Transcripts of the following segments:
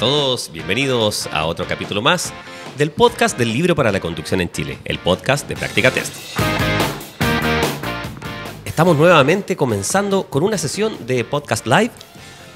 todos, bienvenidos a otro capítulo más del podcast del libro para la conducción en Chile, el podcast de Práctica Test. Estamos nuevamente comenzando con una sesión de podcast live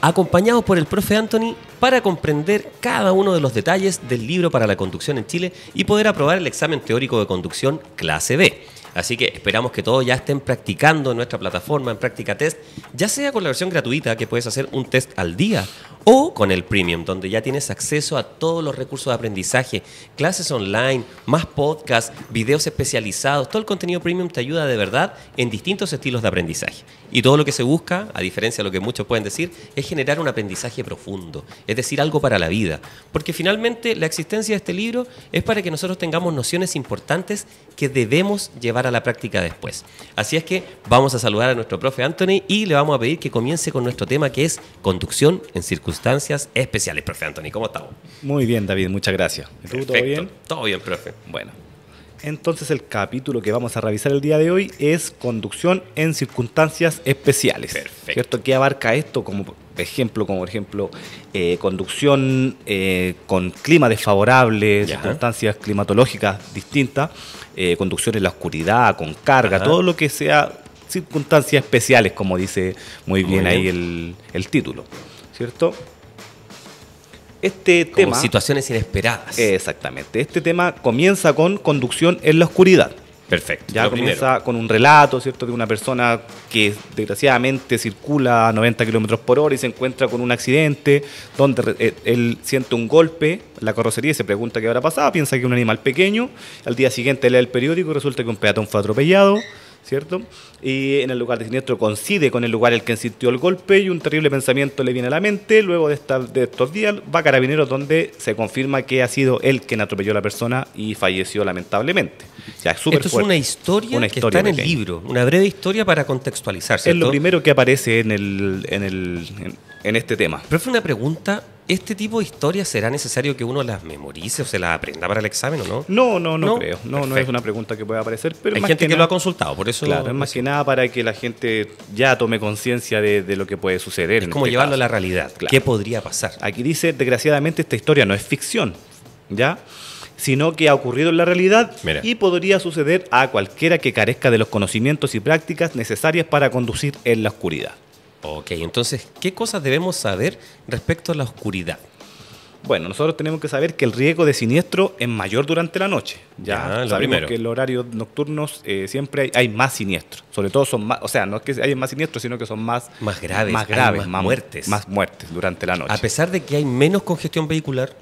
acompañados por el profe Anthony para comprender cada uno de los detalles del libro para la conducción en Chile y poder aprobar el examen teórico de conducción clase B. Así que esperamos que todos ya estén practicando en nuestra plataforma, en Práctica Test, ya sea con la versión gratuita, que puedes hacer un test al día, o con el Premium, donde ya tienes acceso a todos los recursos de aprendizaje, clases online, más podcasts, videos especializados. Todo el contenido Premium te ayuda de verdad en distintos estilos de aprendizaje. Y todo lo que se busca, a diferencia de lo que muchos pueden decir, es generar un aprendizaje profundo, es decir, algo para la vida. Porque finalmente la existencia de este libro es para que nosotros tengamos nociones importantes que debemos llevar a la práctica después. Así es que vamos a saludar a nuestro profe Anthony y le vamos a pedir que comience con nuestro tema que es conducción en circunstancias circunstancias especiales, profe Anthony. ¿Cómo estamos? Muy bien, David, muchas gracias. ¿Tú, ¿Todo bien? Todo bien, profe. Bueno, entonces el capítulo que vamos a revisar el día de hoy es conducción en circunstancias especiales. Perfecto. ¿Cierto? ¿Qué abarca esto? Como ejemplo, como ejemplo, eh, conducción eh, con clima desfavorable, circunstancias climatológicas distintas, eh, conducción en la oscuridad, con carga, todo lo que sea circunstancias especiales, como dice muy bien, ahí el título. ¿cierto? Este tema. Situaciones inesperadas. Exactamente. Este tema comienza con conducción en la oscuridad. Perfecto. Ya comienza con un relato, ¿cierto?, de una persona que desgraciadamente circula a 90 kilómetros por hora y se encuentra con un accidente donde eh, él siente un golpe la carrocería y se pregunta qué habrá pasado, piensa que es un animal pequeño. Al día siguiente lee el periódico y resulta que un peatón fue atropellado. ¿cierto? Y en el lugar de siniestro coincide con el lugar en el que insistió el golpe y un terrible pensamiento le viene a la mente. Luego de, de estos días va a Carabineros donde se confirma que ha sido él quien atropelló a la persona y falleció lamentablemente. Esto es una historia, que está en el libro, una breve historia para contextualizarse. Es lo primero que aparece en, el, en, este tema. Pero fue una pregunta ¿Este tipo de historias será necesario que uno las memorice o se las aprenda para el examen o no? No, no, no, creo. No, no es una pregunta que pueda aparecer. Pero Hay gente que, lo ha consultado, por eso. Claro, es más que nada para que la gente ya tome conciencia de, lo que puede suceder. Es como este llevarlo a la realidad. Claro. ¿Qué podría pasar? Aquí dice, desgraciadamente, esta historia no es ficción, ¿ya? sino que ha ocurrido en la realidad y podría suceder a cualquiera que carezca de los conocimientos y prácticas necesarias para conducir en la oscuridad. Ok, entonces, ¿qué cosas debemos saber respecto a la oscuridad? Bueno, nosotros tenemos que saber que el riesgo de siniestro es mayor durante la noche. Ya sabemos que en los horarios nocturnos eh, siempre hay, más siniestros. Sobre todo son más, o sea, no es que hay más siniestros, sino que son más, más graves, más, graves, más, muertes. Más muertes durante la noche. A pesar de que hay menos congestión vehicular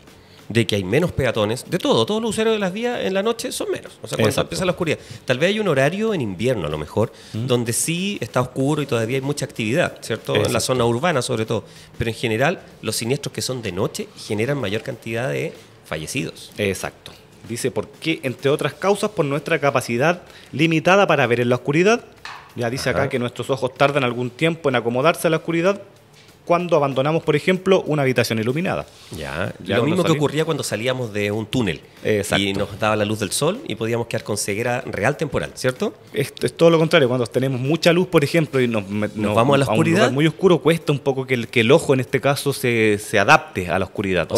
de que hay menos peatones, de todo, todos los usuarios de las vías en la noche son menos, o sea, cuando empieza la oscuridad. Tal vez hay un horario en invierno, a lo mejor, donde sí está oscuro y todavía hay mucha actividad, ¿cierto? En la zona urbana, sobre todo. Pero en general, los siniestros que son de noche generan mayor cantidad de fallecidos. Exacto. Dice, ¿por qué? Entre otras causas, por nuestra capacidad limitada para ver en la oscuridad. Ya dice acá que nuestros ojos tardan algún tiempo en acomodarse a la oscuridad, cuando abandonamos, por ejemplo, una habitación iluminada. Ya, lo mismo que ocurría cuando salíamos de un túnel y nos daba la luz del sol y podíamos quedar con ceguera real temporal, ¿cierto? Esto es todo lo contrario, cuando tenemos mucha luz, por ejemplo, y nos, vamos a la oscuridad. muy oscuro cuesta un poco que el, ojo en este caso se, adapte a la oscuridad.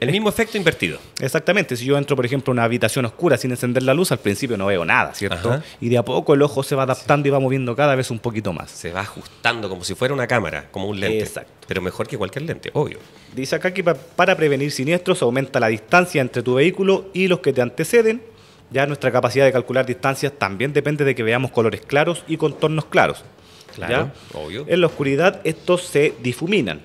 el, mismo efecto invertido. Exactamente, si yo entro, por ejemplo, a una habitación oscura sin encender la luz, al principio no veo nada, ¿cierto? Y de a poco el ojo se va adaptando y va moviendo cada vez un poquito más. Se va ajustando como si fuera una cámara, como un lente. Exacto. Pero mejor que cualquier lente, obvio. Dice acá que para prevenir siniestros aumenta la distancia entre tu vehículo y los que te anteceden. Ya nuestra capacidad de calcular distancias también depende de que veamos colores claros y contornos claros. Claro, obvio. En la oscuridad estos se difuminan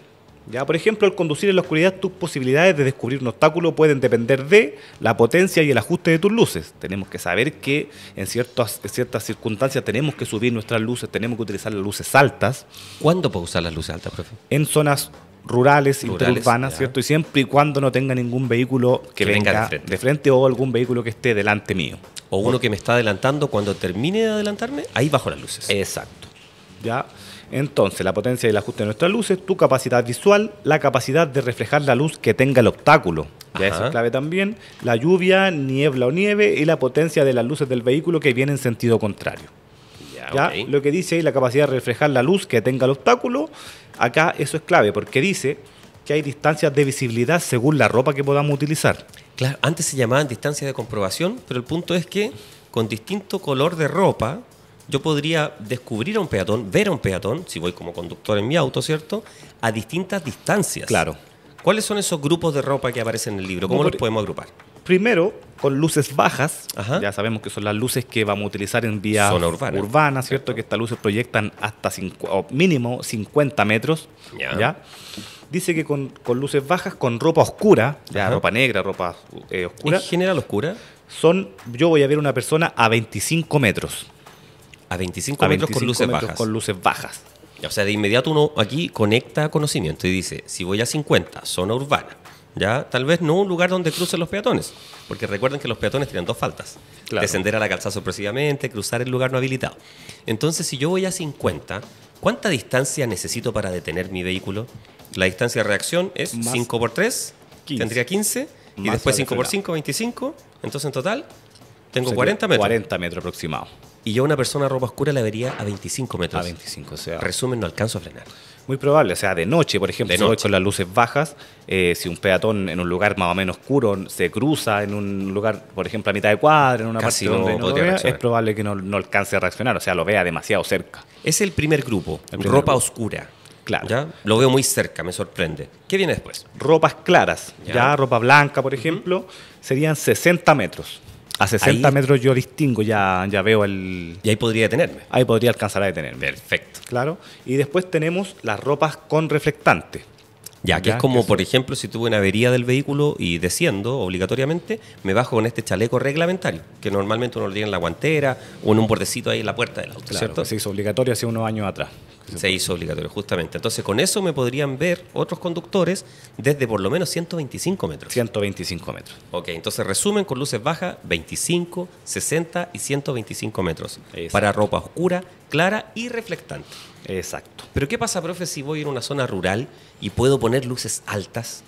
¿Ya? Por ejemplo, al conducir en la oscuridad, tus posibilidades de descubrir un obstáculo pueden depender de la potencia y el ajuste de tus luces. Tenemos que saber que en ciertas, ciertas circunstancias tenemos que subir nuestras luces, tenemos que utilizar las luces altas. ¿Cuándo puedo usar las luces altas, profe? En zonas rurales, y urbanas, ¿cierto? Y siempre y cuando no tenga ningún vehículo que, venga, de, frente. de frente o algún vehículo que esté delante mío. O uno que me está adelantando, cuando termine de adelantarme, ahí bajo las luces. Exacto. ¿Ya? Entonces, la potencia del ajuste de nuestras luces, tu capacidad visual, la capacidad de reflejar la luz que tenga el obstáculo. Ya eso es clave también. La lluvia, niebla o nieve y la potencia de las luces del vehículo que viene en sentido contrario. Lo que dice ahí, la capacidad de reflejar la luz que tenga el obstáculo, acá eso es clave porque dice que hay distancias de visibilidad según la ropa que podamos utilizar. Claro, antes se llamaban distancias de comprobación, pero el punto es que con distinto color de ropa, yo podría descubrir a un peatón, ver a un peatón, si voy como conductor en mi auto, ¿cierto? A distintas distancias. Claro. ¿Cuáles son esos grupos de ropa que aparecen en el libro? ¿Cómo los podemos agrupar? Primero, con luces bajas. Ya sabemos que son las luces que vamos a utilizar en vía urbana, ¿cierto? Que estas luces proyectan hasta mínimo 50 metros. ¿ya? Dice que con, luces bajas, con ropa oscura, ropa negra, ropa eh, oscura. ¿En general oscura? Son, yo voy a ver una persona a 25 metros. A 25, metros, con luces, bajas. con luces bajas. O sea, de inmediato uno aquí conecta conocimiento y dice, si voy a 50, zona urbana, ya tal vez no un lugar donde crucen los peatones, porque recuerden que los peatones tienen dos faltas, descender a la calzada sorpresivamente, cruzar el lugar no habilitado. Entonces, si yo voy a 50, ¿cuánta distancia necesito para detener mi vehículo? La distancia de reacción es 5 por 3, tendría 15, y después 5 por 5, 25, entonces en total tengo 40 metros. 40 metros aproximado. Y yo una persona ropa oscura la vería a 25 metros. A 25, o sea. Resumen, no alcanzo a frenar. Muy probable, o sea, de noche, por ejemplo, de noche. con las luces bajas, eh, si un peatón en un lugar más o menos oscuro se cruza en un lugar, por ejemplo, a mitad de cuadra, en una parte es probable que no, alcance a reaccionar, o sea, lo vea demasiado cerca. Es el primer grupo, ropa oscura. Claro. Lo veo muy cerca, me sorprende. ¿Qué viene después? Ropas claras, ya, ropa blanca, por ejemplo, serían 60 metros. A 60 metros yo distingo, ya, ya veo el... Y ahí podría detenerme. Ahí podría alcanzar a detenerme. Perfecto. Claro. Y después tenemos las ropas con reflectante. Ya, que es como, por ejemplo, si tuve una avería del vehículo y desciendo obligatoriamente, me bajo con este chaleco reglamentario, que normalmente uno lo tiene en la guantera o en un bordecito ahí en la puerta del auto, claro, ¿cierto? Se hizo obligatorio hace unos años atrás. Se, hizo obligatorio, justamente. Entonces, con eso me podrían ver otros conductores desde por lo menos 125 metros. 125 metros. Ok, entonces resumen con luces bajas, 25, 60 y 125 metros. Para ropa oscura, clara y reflectante. Exacto. Pero ¿qué pasa, profe, si voy en una zona rural y puedo poner luces altas?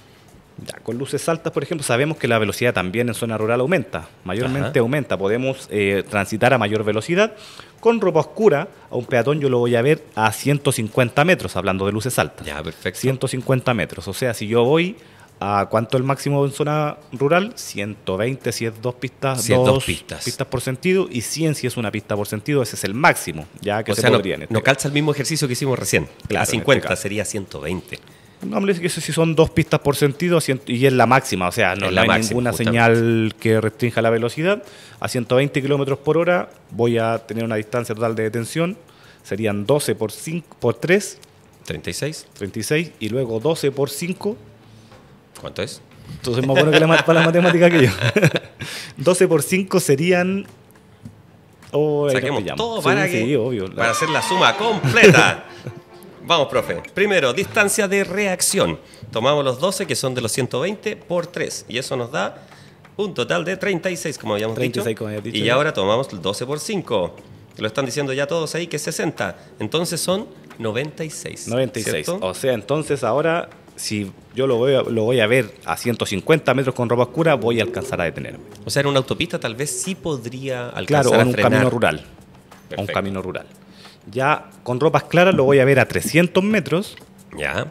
Ya, con luces altas, por ejemplo, sabemos que la velocidad también en zona rural aumenta, mayormente aumenta. Podemos eh, transitar a mayor velocidad. Con ropa oscura, a un peatón yo lo voy a ver a 150 metros, hablando de luces altas. Ya, perfecto. 150 metros. O sea, si yo voy ¿A cuánto el máximo en zona rural? 120 si es dos pistas, dos, pistas. por sentido y 100 si es una pista por sentido, ese es el máximo, ya que o se sea, no, este calza el mismo ejercicio que hicimos recién, este a 50 sería 120. No, hombre, que eso sí son dos pistas por sentido y es la máxima, o sea, no, hay ninguna señal que restrinja la velocidad. A 120 kilómetros por hora voy a tener una distancia total de detención, serían 12 por, por 3. 36. 36 y luego 12 por 5, ¿Cuánto es? Entonces más bueno que la, para la matemática que yo. 12 por 5 serían... Oh, Saquemos todo para, que, para hacer la suma completa. Vamos, profe. Primero, distancia de reacción. Tomamos los 12, que son de los 120, por 3. Y eso nos da un total de 36, como habíamos dicho. Y ahora tomamos el 12 por 5. Lo están diciendo ya todos ahí, que es 60. Entonces son 96. 96. O sea, entonces ahora si yo lo voy, a, lo voy a ver a 150 metros con ropa oscura, voy a alcanzar a detenerme. O sea, en una autopista tal vez sí podría alcanzar claro, a en un camino rural. un camino rural. Ya con ropas claras lo voy a ver a 300 metros. Ya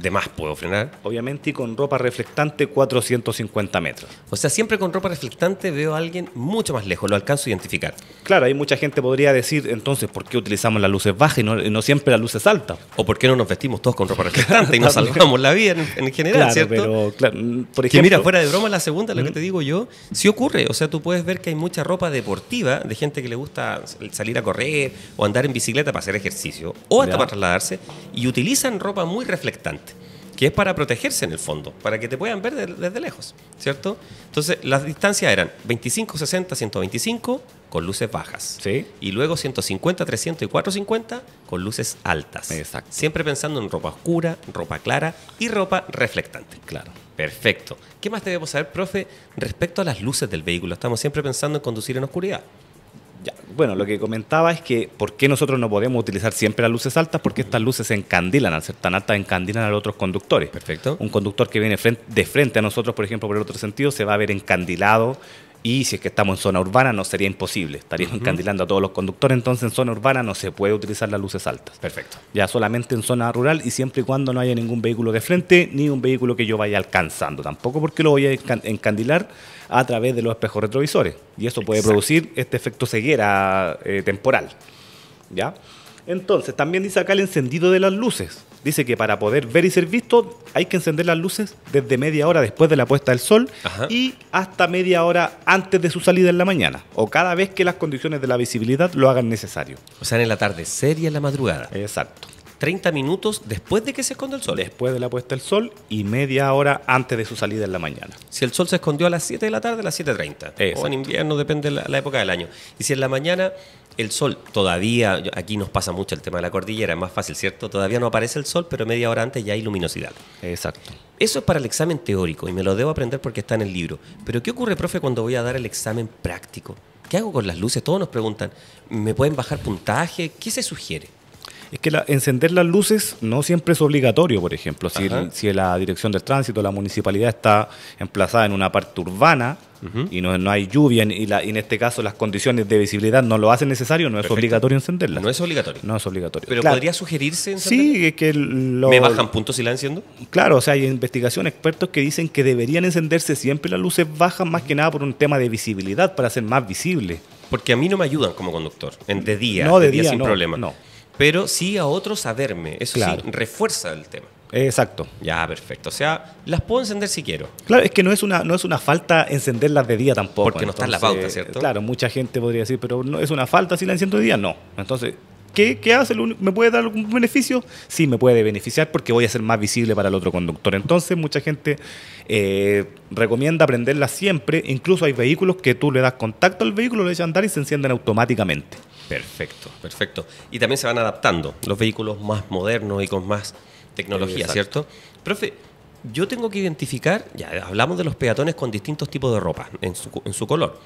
de más puedo frenar. Obviamente y con ropa reflectante 450 metros. O sea, siempre con ropa reflectante veo a alguien mucho más lejos, lo alcanzo a identificar. Claro, hay mucha gente podría decir, entonces, ¿por qué utilizamos las luces bajas y no, siempre las luces altas? O ¿por qué no nos vestimos todos con ropa reflectante y nos salvamos la vida en, general, claro, Pero, claro, mm, por ejemplo, que mira, fuera de broma, la segunda, lo que mm. te digo yo, sí ocurre. O sea, tú puedes ver que hay mucha ropa deportiva de gente que le gusta salir a correr o andar en bicicleta para hacer ejercicio o hasta para trasladarse y utilizan ropa muy reflectante que es para protegerse en el fondo, para que te puedan ver desde lejos, ¿cierto? Entonces, las distancias eran 25, 60, 125 con luces bajas. Sí. Y luego 150, 300 y 450 con luces altas. Exacto. Siempre pensando en ropa oscura, ropa clara y ropa reflectante. Claro. Perfecto. ¿Qué más debemos saber, profe, respecto a las luces del vehículo? Estamos siempre pensando en conducir en oscuridad. Bueno, lo que comentaba es que por qué nosotros no podemos utilizar siempre las luces altas, porque estas luces se encandilan, al ser tan altas encandilan a los otros conductores. Perfecto. Un conductor que viene de frente a nosotros, por ejemplo, por el otro sentido, se va a ver encandilado y si es que estamos en zona urbana, no sería imposible. Estaríamos encandilando a todos los conductores. Entonces, en zona urbana no se puede utilizar las luces altas. Perfecto. Ya solamente en zona rural y siempre y cuando no haya ningún vehículo de frente ni un vehículo que yo vaya alcanzando. Tampoco porque lo voy a encandilar a través de los espejos retrovisores. Y eso puede producir este efecto ceguera eh, temporal. ¿Ya? Entonces, también dice acá el encendido de las luces dice que para poder ver y ser visto hay que encender las luces desde media hora después de la puesta del sol y hasta media hora antes de su salida en la mañana o cada vez que las condiciones de la visibilidad lo hagan necesario. O sea, en la tarde seria, en la madrugada. Exacto. 30 minutos después de que se esconde el sol. Después de la puesta del sol y media hora antes de su salida en la mañana. Si el sol se escondió a las 7 de la tarde, a las 7.30. O en invierno, depende de la época del año. Y si en la mañana el sol. Todavía, aquí nos pasa mucho el tema de la cordillera, es más fácil, ¿cierto? Todavía no aparece el sol, pero media hora antes ya hay luminosidad. Exacto. Eso es para el examen teórico y me lo debo aprender porque está en el libro. Pero ¿qué ocurre, profe, cuando voy a dar el examen práctico? ¿Qué hago con las luces? Todos nos preguntan, ¿me pueden bajar puntaje? ¿Qué se sugiere? es que encender las luces no siempre es obligatorio, por ejemplo. Si, la dirección del tránsito, la municipalidad está emplazada en una parte urbana y no, hay lluvia y, la, en este caso las condiciones de visibilidad no lo hacen necesario, no es obligatorio encenderlas. No es obligatorio. No es obligatorio. Pero podría sugerirse encenderlas. Sí, que lo, ¿Me bajan puntos si la enciendo? Claro, o sea, hay investigación, expertos que dicen que deberían encenderse siempre las luces bajas más que nada por un tema de visibilidad, para ser más visible. Porque a mí no me ayudan como conductor, de día, no, de, día, sin problema. No pero sí a otros a verme. Eso sí, refuerza el tema. Exacto. Ya, perfecto. O sea, las puedo encender si quiero. Claro, es que no es una, no es una falta encenderlas de día tampoco. Porque no está en la pauta, ¿cierto? Claro, mucha gente podría decir, pero no es una falta si la enciendo de día. No. Entonces, ¿qué, hace? ¿Me puede dar algún beneficio? Sí, me puede beneficiar porque voy a ser más visible para el otro conductor. Entonces, mucha gente eh, recomienda prenderlas siempre. Incluso hay vehículos que tú le das contacto al vehículo, lo dejas andar y se encienden automáticamente. Perfecto, perfecto. Y también se van adaptando los vehículos más modernos y con más tecnología, ¿cierto? Profe, yo tengo que identificar, ya hablamos de los peatones con distintos tipos de ropa en su color,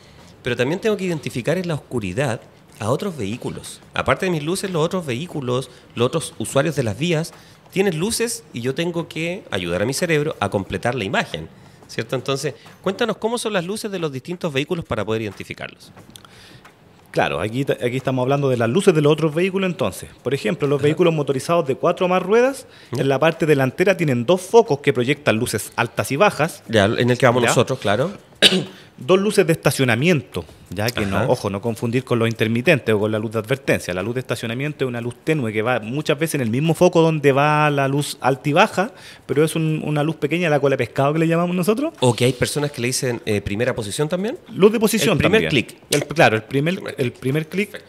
pero también tengo que identificar en la oscuridad a otros vehículos. Aparte de mis luces, los otros vehículos, los otros usuarios de las vías, tienen luces y yo tengo que ayudar a mi cerebro a completar la imagen, ¿cierto? Entonces, cuéntanos cómo son las luces de los distintos vehículos para poder identificarlos. Claro, aquí, estamos hablando de las luces de los otros vehículos entonces. Por ejemplo, los vehículos motorizados de cuatro o más ruedas, en la parte delantera tienen dos focos que proyectan luces altas y bajas. en el que vamos nosotros, claro. dos luces de estacionamiento, ya que no, ojo, no confundir con los intermitentes o con la luz de advertencia. La luz de estacionamiento es una luz tenue que va muchas veces en el mismo foco donde va la luz alta y baja, pero es una luz pequeña, la cola de pescado que le llamamos nosotros. O que hay personas que le dicen eh, primera posición también. Luz de posición. primer clic. Claro, el primer, el primer clic.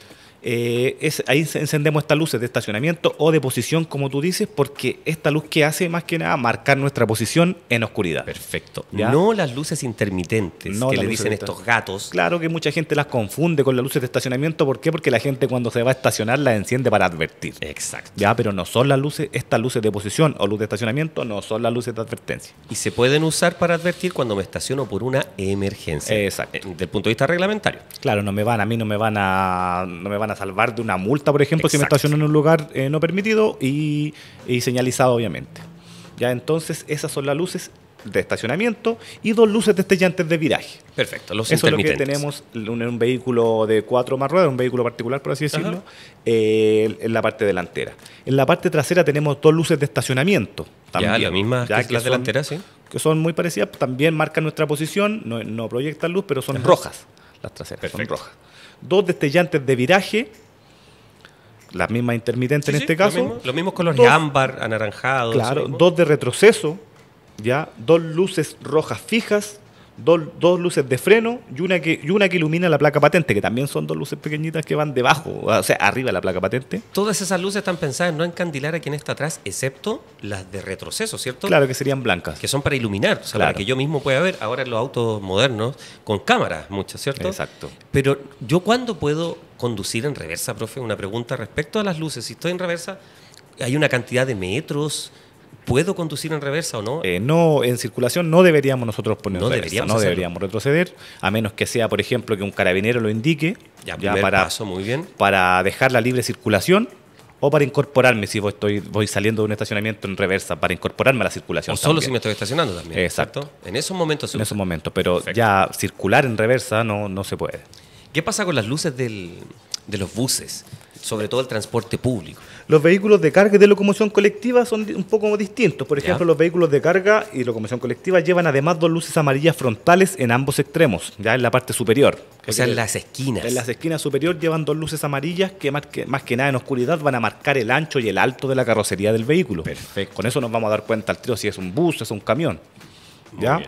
Eh, es, ahí encendemos estas luces de estacionamiento o de posición, como tú dices, porque esta luz que hace más que nada marcar nuestra posición en oscuridad. Perfecto. No las luces intermitentes que le dicen estos gatos. Claro que mucha gente las confunde con las luces de estacionamiento. ¿Por qué? Porque la gente cuando se va a estacionar las enciende para advertir. Exacto. Ya, pero no son las luces, estas luces de posición o luz de estacionamiento no son las luces de advertencia. Y se pueden usar para advertir cuando me estaciono por una emergencia. Exacto. Eh, Desde el punto de vista reglamentario. Claro, no me van, a mí no me van a, no me van a salvar de una multa, por ejemplo, si me estaciono en un lugar eh, no permitido y, señalizado, obviamente. Ya entonces, esas son las luces de estacionamiento y dos luces destellantes de viraje. Perfecto, los Eso es lo que tenemos en un vehículo de cuatro más ruedas, un vehículo particular, por así decirlo, eh, en la parte delantera. En la parte trasera tenemos dos luces de estacionamiento. También, ya, la misma que, las delanteras, sí. Que son muy parecidas, también marcan nuestra posición, no, proyectan luz, pero son rojas las traseras, son rojas dos destellantes de viraje, la misma intermitente en este caso. Lo mismo, los mismos colores ámbar, anaranjado. Claro, dos de retroceso, ya, dos luces rojas fijas dos, luces de freno y una, que, una que ilumina la placa patente, que también son dos luces pequeñitas que van debajo, o sea, arriba de la placa patente. Todas esas luces están pensadas en no encandilar a quien está atrás, excepto las de retroceso, ¿cierto? Claro, que serían blancas. Que son para iluminar, o sea, para que yo mismo pueda ver. Ahora en los autos modernos, con cámaras muchas, ¿cierto? Exacto. Pero yo cuándo puedo conducir en reversa, profe? Una pregunta respecto a las luces. Si estoy en reversa, hay una cantidad de metros ¿Puedo conducir en reversa o no? Eh, no, en circulación no deberíamos nosotros poner no deberíamos no deberíamos retroceder, a menos que sea, por ejemplo, que un carabinero lo indique. Ya, para, muy bien. Para dejar la libre circulación o para incorporarme si voy, estoy, voy saliendo de un estacionamiento en reversa, para incorporarme a la circulación. O solo si me estoy estacionando también. Exacto. En esos momentos. En esos momentos, pero ya circular en reversa no, no se puede. ¿Qué pasa con las luces del, de los buses, sobre todo el transporte público. Los vehículos de carga y de locomoción colectiva son un poco distintos. Por ejemplo, los vehículos de carga y locomoción colectiva llevan además dos luces amarillas frontales en ambos extremos, ya en la parte superior. O sea, en las esquinas. En las esquinas superior llevan dos luces amarillas que más, que más que nada en oscuridad van a marcar el ancho y el alto de la carrocería del vehículo. Con eso nos vamos a dar cuenta al trío si es un bus, o es un camión. ¿Ya?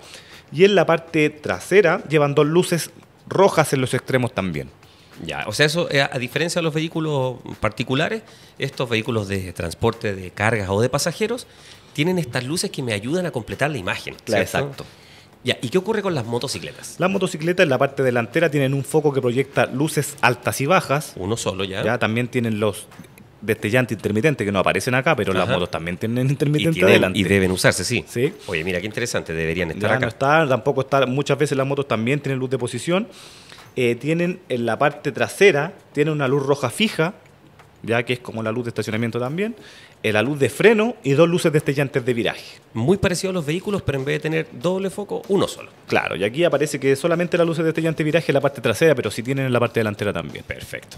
Y en la parte trasera llevan dos luces rojas en los extremos también. Ya, o sea, eso, eh, a diferencia de los vehículos particulares, estos vehículos de transporte de cargas o de pasajeros tienen estas luces que me ayudan a completar la imagen. exacto. ¿y qué ocurre con las motocicletas? Las motocicletas en la parte delantera tienen un foco que proyecta luces altas y bajas. Uno solo ya. Ya también tienen los destellantes intermitentes que no aparecen acá, pero las motos también tienen intermitentes y deben usarse, sí. Oye, mira, qué interesante, deberían estar acá. No están. tampoco están. muchas veces las motos también tienen luz de posición eh, tienen en la parte trasera, tiene una luz roja fija, ya que es como la luz de estacionamiento también, eh, la luz de freno y dos luces destellantes de viraje. Muy parecido a los vehículos, pero en vez de tener doble foco, uno solo. Claro, y aquí aparece que solamente la luz destellante de viraje en la parte trasera, pero si tienen en la parte delantera también. Perfecto.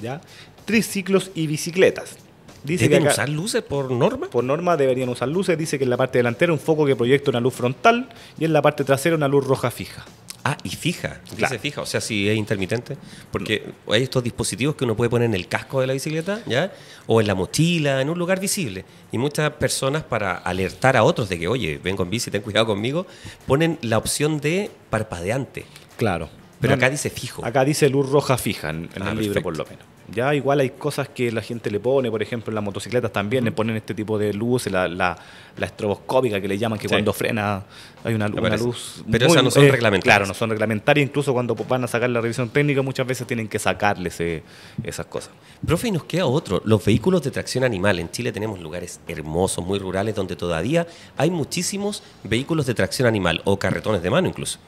¿Ya? Triciclos y bicicletas. Dice ¿Deben que usar luces por norma? Por norma deberían usar luces. Dice que en la parte delantera un foco que proyecta una luz frontal y en la parte trasera una luz roja fija. Ah, y fija, dice fija, o sea, si es intermitente, porque hay estos dispositivos que uno puede poner en el casco de la bicicleta, ¿ya? O en la mochila, en un lugar visible. Y muchas personas para alertar a otros de que, oye, ven con bici, ten cuidado conmigo, ponen la opción de parpadeante. Claro. Pero acá dice fijo. Acá dice luz roja fija en, ah, el libro, por lo menos. Ya igual hay cosas que la gente le pone, por ejemplo, en las motocicletas también le ponen este tipo de luces, la, la, estroboscópica que le llaman, que cuando frena hay una, una luz. Pero esas no son eh, reglamentarias. Claro, no son reglamentarias. Incluso cuando van a sacar la revisión técnica, muchas veces tienen que sacarles eh, esas cosas. Profe, y nos queda otro: los vehículos de tracción animal. En Chile tenemos lugares hermosos, muy rurales, donde todavía hay muchísimos vehículos de tracción animal o carretones de mano, incluso.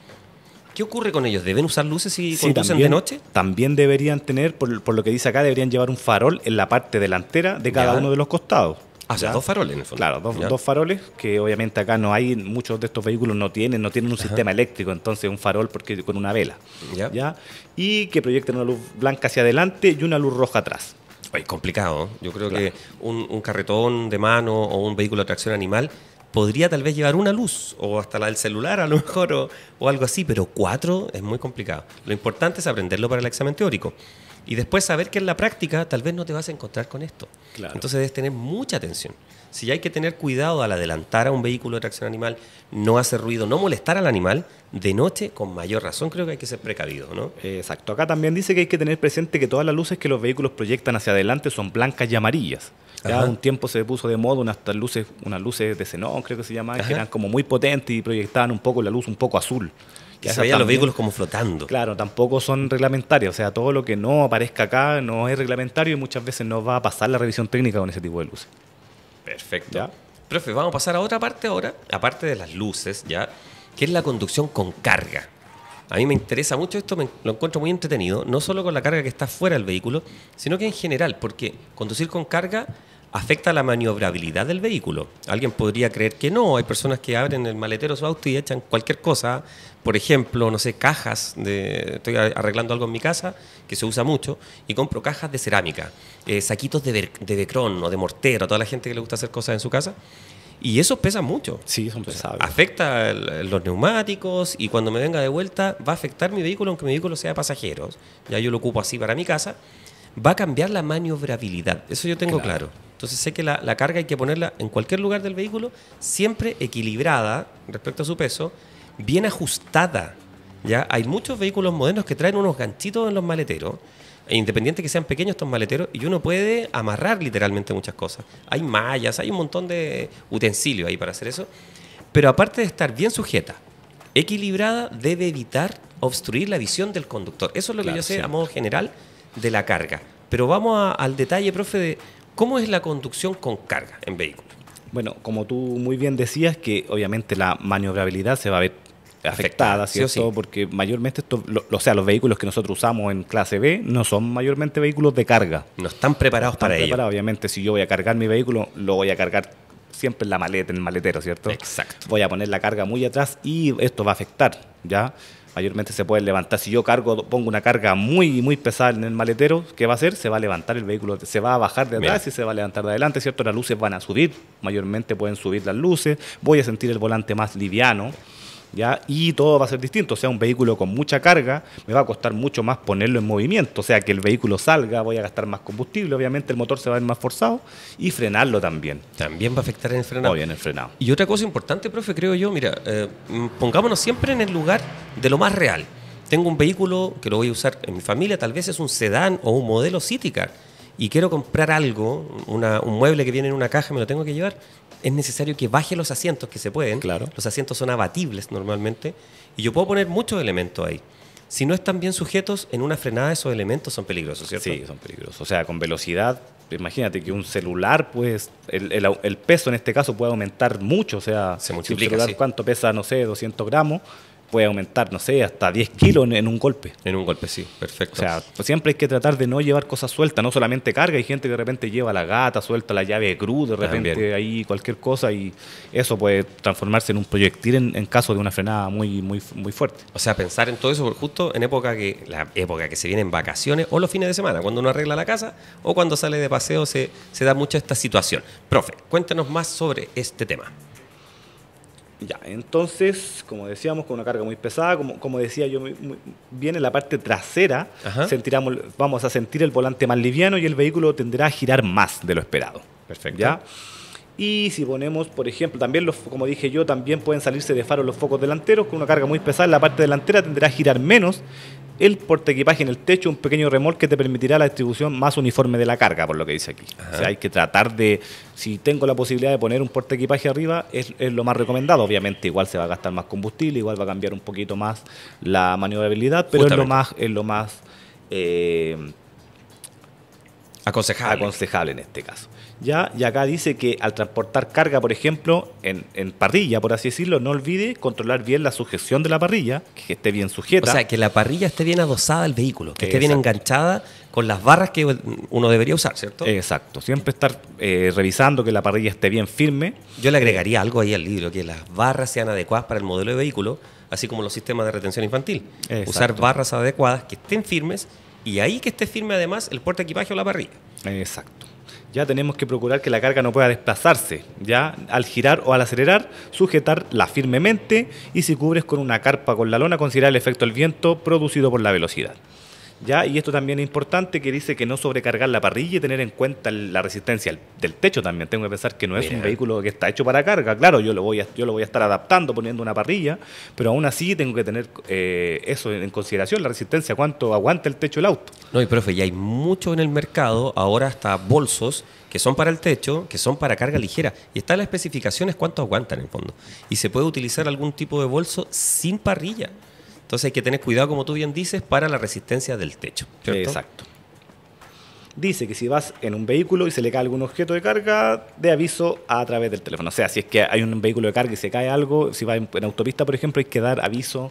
¿Qué ocurre con ellos? ¿Deben usar luces si conducen de noche? También deberían tener, por, lo que dice acá, deberían llevar un farol en la parte delantera de cada uno de los costados. Ah, o sea, dos faroles en el fondo. Claro, dos, faroles que obviamente acá no hay, muchos de estos vehículos no tienen, no tienen un sistema eléctrico, entonces un farol porque con una vela. Ya. Y que proyecten una luz blanca hacia adelante y una luz roja atrás. Es complicado. ¿eh? Yo creo que un, un carretón de mano o un vehículo de tracción animal podría tal vez llevar una luz o hasta la del celular a lo mejor o, algo así, pero cuatro es muy complicado. Lo importante es aprenderlo para el examen teórico y después saber que en la práctica tal vez no te vas a encontrar con esto. Entonces debes tener mucha atención. Si hay que tener cuidado al adelantar a un vehículo de tracción animal, no hacer ruido, no molestar al animal, de noche con mayor razón creo que hay que ser precavido, ¿no? Exacto. Acá también dice que hay que tener presente que todas las luces que los vehículos proyectan hacia adelante son blancas y amarillas. Ya un tiempo se puso de moda unas luces, unas luces de xenón, creo que se llamaban, que eran como muy potentes y proyectaban un poco la luz un poco azul. Que se veían los vehículos como flotando. Claro, tampoco son reglamentarios. O sea, todo lo que no aparezca acá no es reglamentario y muchas veces no va a pasar la revisión técnica con ese tipo de luces. Perfecto. Profe, vamos a pasar a otra parte ahora, aparte de las luces, ¿ya? Que es la conducción con carga. A mí me interesa mucho esto, me, lo encuentro muy entretenido, no solo con la carga que está fuera del vehículo, sino que en general, porque conducir con carga afecta la maniobrabilidad del vehículo. Alguien podría creer que no, hay personas que abren el maletero su auto y echan cualquier cosa, por ejemplo, no sé, cajas, de, estoy arreglando algo en mi casa, que se usa mucho, y compro cajas de cerámica, eh, saquitos de, de o de mortero, toda la gente que le gusta hacer cosas en su casa, y eso pesa mucho. Sí, son pesados. Afecta los neumáticos y cuando me venga de vuelta va a afectar mi vehículo, aunque mi vehículo sea de pasajeros. Ya yo lo ocupo así para mi casa va a cambiar la maniobrabilidad. Eso yo tengo claro. Entonces sé que la, carga hay que ponerla en cualquier lugar del vehículo, siempre equilibrada respecto a su peso, bien ajustada. ¿ya? Hay muchos vehículos modernos que traen unos ganchitos en los maleteros, e independiente que sean pequeños estos maleteros, y uno puede amarrar literalmente muchas cosas. Hay mallas, hay un montón de utensilios ahí para hacer eso. Pero aparte de estar bien sujeta, equilibrada, debe evitar obstruir la visión del conductor. Eso es lo que yo sé a modo general de la carga. Pero vamos al detalle, profe, de cómo es la conducción con carga en vehículo. Bueno, como tú muy bien decías, que obviamente la maniobrabilidad se va a ver afectada, ¿cierto? Porque mayormente esto, o sea, los vehículos que nosotros usamos en clase B no son mayormente vehículos de carga. No están preparados están para preparados. Obviamente, si yo voy a cargar mi vehículo, lo voy a cargar siempre en la maleta, en el maletero, ¿cierto? Exacto. Voy a poner la carga muy atrás y esto va a afectar, ¿ya? mayormente se pueden levantar. Si yo cargo, pongo una carga muy, muy pesada en el maletero, ¿qué va a hacer? Se va a levantar el vehículo, se va a bajar de atrás y se va a levantar de adelante, ¿cierto? Las luces van a subir, mayormente pueden subir las luces, voy a sentir el volante más liviano. ¿ya? Y todo va a ser distinto. O sea, un vehículo con mucha carga me va a costar mucho más ponerlo en movimiento. O sea, que el vehículo salga, voy a gastar más combustible, obviamente el motor se va a ver más forzado y frenarlo también. También va a afectar en el frenado. el frenado. Y otra cosa importante, profe, creo yo, mira, eh, pongámonos siempre en el lugar de lo más real. Tengo un vehículo que lo voy a usar en mi familia, tal vez es un sedán o un modelo citica y quiero comprar algo, un mueble que viene en una caja, me lo tengo que llevar, es necesario que baje los asientos que se pueden. Claro. Los asientos son abatibles normalmente. Y yo puedo poner muchos elementos ahí. Si no están bien sujetos, en una frenada esos elementos son peligrosos, ¿cierto? Sí, son peligrosos. O sea, con velocidad, imagínate que un celular, pues, el, peso en este caso puede aumentar mucho. O sea, se multiplica. ¿Cuánto pesa? No sé, 200 gramos puede aumentar, no sé, hasta 10 kilos en, un golpe. En un golpe, sí, perfecto. O sea, siempre hay que tratar de no llevar cosas sueltas, no solamente carga, hay gente que de repente lleva la gata, suelta la llave cruda, de ah, repente ahí cualquier cosa y eso puede transformarse en un proyectil en, caso de una frenada muy, muy, muy fuerte. O sea, pensar en todo eso justo en época que, la época que se vienen vacaciones o los fines de semana, cuando uno arregla la casa o cuando sale de paseo se, se da mucha esta situación. Profe, cuéntanos más sobre este tema. Ya, entonces, como decíamos, con una carga muy pesada, como, decía yo, viene la parte trasera, vamos a sentir el volante más liviano y el vehículo tendrá a girar más de lo esperado. Perfecto. Y si ponemos, por ejemplo, también los, como dije yo, también pueden salirse de faro los focos delanteros, con una carga muy pesada, la parte delantera tendrá a girar menos el porte equipaje en el techo, un pequeño remolque te permitirá la distribución más uniforme de la carga, por lo que dice aquí. O sea, hay que tratar de, si tengo la posibilidad de poner un porte equipaje arriba, es, lo más recomendado. Obviamente, igual se va a gastar más combustible, igual va a cambiar un poquito más la maniobrabilidad, pero es lo más, es lo más eh, aconsejable. aconsejable en este caso. ¿ya? Y acá dice que al transportar carga, por ejemplo, en, parrilla, por así decirlo, no olvide controlar bien la sujeción de la parrilla, que esté bien sujeta. O sea, que la parrilla esté bien adosada al vehículo, que esté bien enganchada con las barras que uno debería usar, ¿cierto? Exacto, siempre estar eh, revisando que la parrilla esté bien firme. Yo le agregaría algo ahí al libro, que las barras sean adecuadas para el modelo de vehículo, así como los sistemas de retención infantil. Usar barras adecuadas que estén firmes y ahí que esté firme además el de equipaje o la parrilla. Exacto ya tenemos que procurar que la carga no pueda desplazarse, ya al girar o al acelerar, sujetarla firmemente y si cubres con una carpa con la lona, considerar el efecto del viento producido por la velocidad. ¿ya? Y esto también es importante que dice que no sobrecargar la parrilla y tener en cuenta la resistencia del techo también. Tengo que pensar que no es un vehículo que está hecho para carga. Claro, yo lo voy a, yo lo voy a estar adaptando poniendo una parrilla, pero aún así tengo que tener eh, eso en consideración, la resistencia, cuánto aguanta el techo el auto. No, y profe, ya hay mucho en el mercado, ahora hasta bolsos que son para el techo, que son para carga ligera. Y está las especificaciones cuánto aguantan en el fondo. Y se puede utilizar algún tipo de bolso sin parrilla. Entonces hay que tener cuidado, como tú bien dices, para la resistencia del techo. Exacto. Dice que si vas en un vehículo y se le cae algún objeto de carga, de aviso a través del teléfono. O sea, si es que hay un vehículo de carga y se cae algo, si vas en autopista, por ejemplo, hay que dar aviso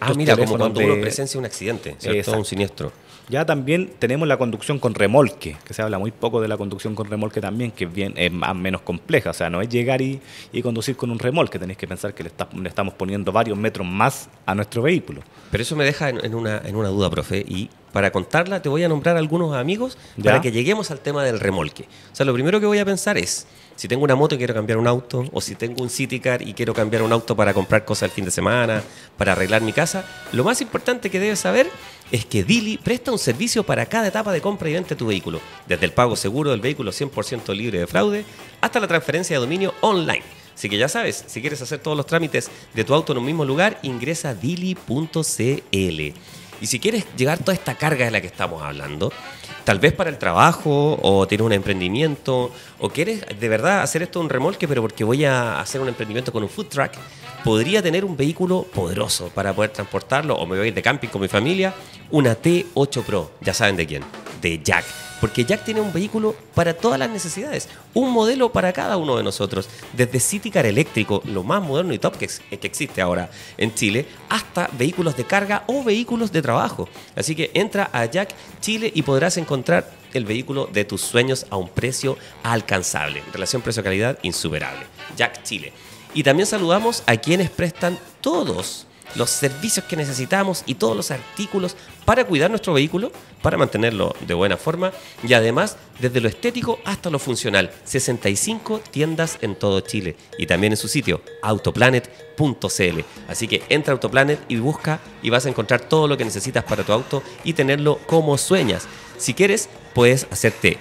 ah, mira, como cuando presencia un accidente, ¿cierto? Un siniestro. Ya también tenemos la conducción con remolque, que se habla muy poco de la conducción con remolque también, que es, bien, menos compleja. O sea, no es llegar y, conducir con un remolque, tenéis que pensar que le, estamos poniendo varios metros más a nuestro vehículo. Pero eso me deja en, una, en una duda, profe, y para contarla te voy a nombrar algunos amigos para que lleguemos al tema del remolque. O sea, lo primero que voy a pensar es, si tengo una moto y quiero cambiar un auto, o si tengo un city car y quiero cambiar un auto para comprar cosas el fin de semana, para arreglar mi casa, lo más importante que debes saber es que Dili presta un servicio para cada etapa de compra y venta de tu vehículo, desde el pago seguro del vehículo 100% libre de fraude hasta la transferencia de dominio online. Así que ya sabes, si quieres hacer todos los trámites de tu auto en un mismo lugar, ingresa a dili.cl. Y si quieres llegar toda esta carga de la que estamos hablando, tal vez para el trabajo o tienes un emprendimiento o quieres de verdad hacer esto un remolque, pero porque voy a hacer un emprendimiento con un food truck, podría tener un vehículo poderoso para poder transportarlo o me voy a ir de camping con mi familia, una T8 Pro, ya saben de quién, de Jack. Porque Jack tiene un vehículo para todas las necesidades, un modelo para cada uno de nosotros, desde City Car eléctrico, lo más moderno y top que, que existe ahora en Chile, hasta vehículos de carga o vehículos de trabajo. Así que entra a Jack Chile y podrás encontrar el vehículo de tus sueños a un precio alcanzable. Relación precio-calidad insuperable. Jack Chile. Y también saludamos a quienes prestan todos los servicios que necesitamos y todos los artículos para cuidar nuestro vehículo, para mantenerlo de buena forma y además desde lo estético hasta lo funcional. 65 tiendas en todo Chile y también en su sitio autoplanet.cl. Así que entra a Autoplanet y busca y vas a encontrar todo lo que necesitas para tu auto y tenerlo como sueñas. Si quieres, puedes hacerte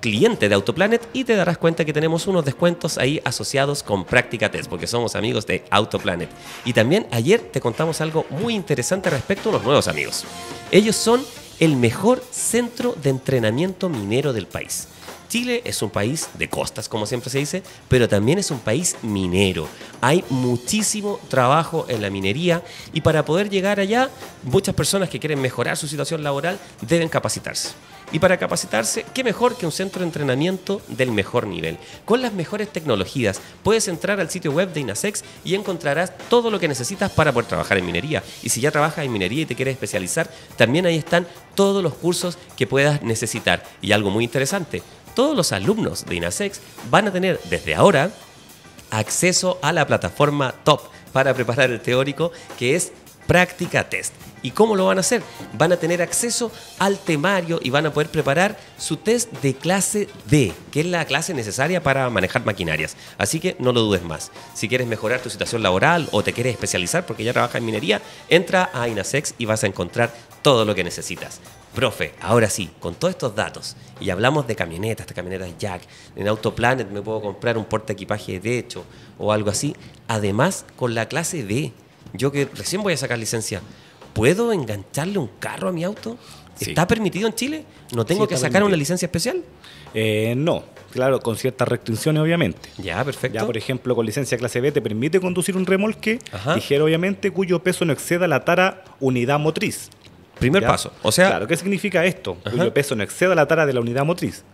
cliente de Autoplanet y te darás cuenta que tenemos unos descuentos ahí asociados con Práctica Test, porque somos amigos de Autoplanet. Y también ayer te contamos algo muy interesante respecto a los nuevos amigos. Ellos son el mejor centro de entrenamiento minero del país. Chile es un país de costas, como siempre se dice, pero también es un país minero. Hay muchísimo trabajo en la minería y para poder llegar allá, muchas personas que quieren mejorar su situación laboral deben capacitarse. Y para capacitarse, ¿qué mejor que un centro de entrenamiento del mejor nivel? Con las mejores tecnologías, puedes entrar al sitio web de Inasex y encontrarás todo lo que necesitas para poder trabajar en minería. Y si ya trabajas en minería y te quieres especializar, también ahí están todos los cursos que puedas necesitar. Y algo muy interesante, todos los alumnos de Inasex van a tener desde ahora acceso a la plataforma Top para preparar el teórico, que es práctica test. ¿Y cómo lo van a hacer? Van a tener acceso al temario y van a poder preparar su test de clase D, que es la clase necesaria para manejar maquinarias. Así que no lo dudes más. Si quieres mejorar tu situación laboral o te quieres especializar porque ya trabajas en minería, entra a INASEX y vas a encontrar todo lo que necesitas. Profe, ahora sí, con todos estos datos, y hablamos de camionetas, de camionetas Jack, en Autoplanet me puedo comprar un porta equipaje de hecho o algo así, además con la clase D. Yo que recién voy a sacar licencia, ¿puedo engancharle un carro a mi auto? ¿Está permitido en Chile? ¿No tengo que sacar una licencia especial? Eh, no, claro, con ciertas restricciones, obviamente. Ya, perfecto. Ya, por ejemplo, con licencia clase B te permite conducir un remolque ligero, obviamente, cuyo peso no exceda la tara unidad motriz. Primer paso. O sea. Claro, ¿qué significa esto? Cuyo peso no exceda la tara de la unidad motriz.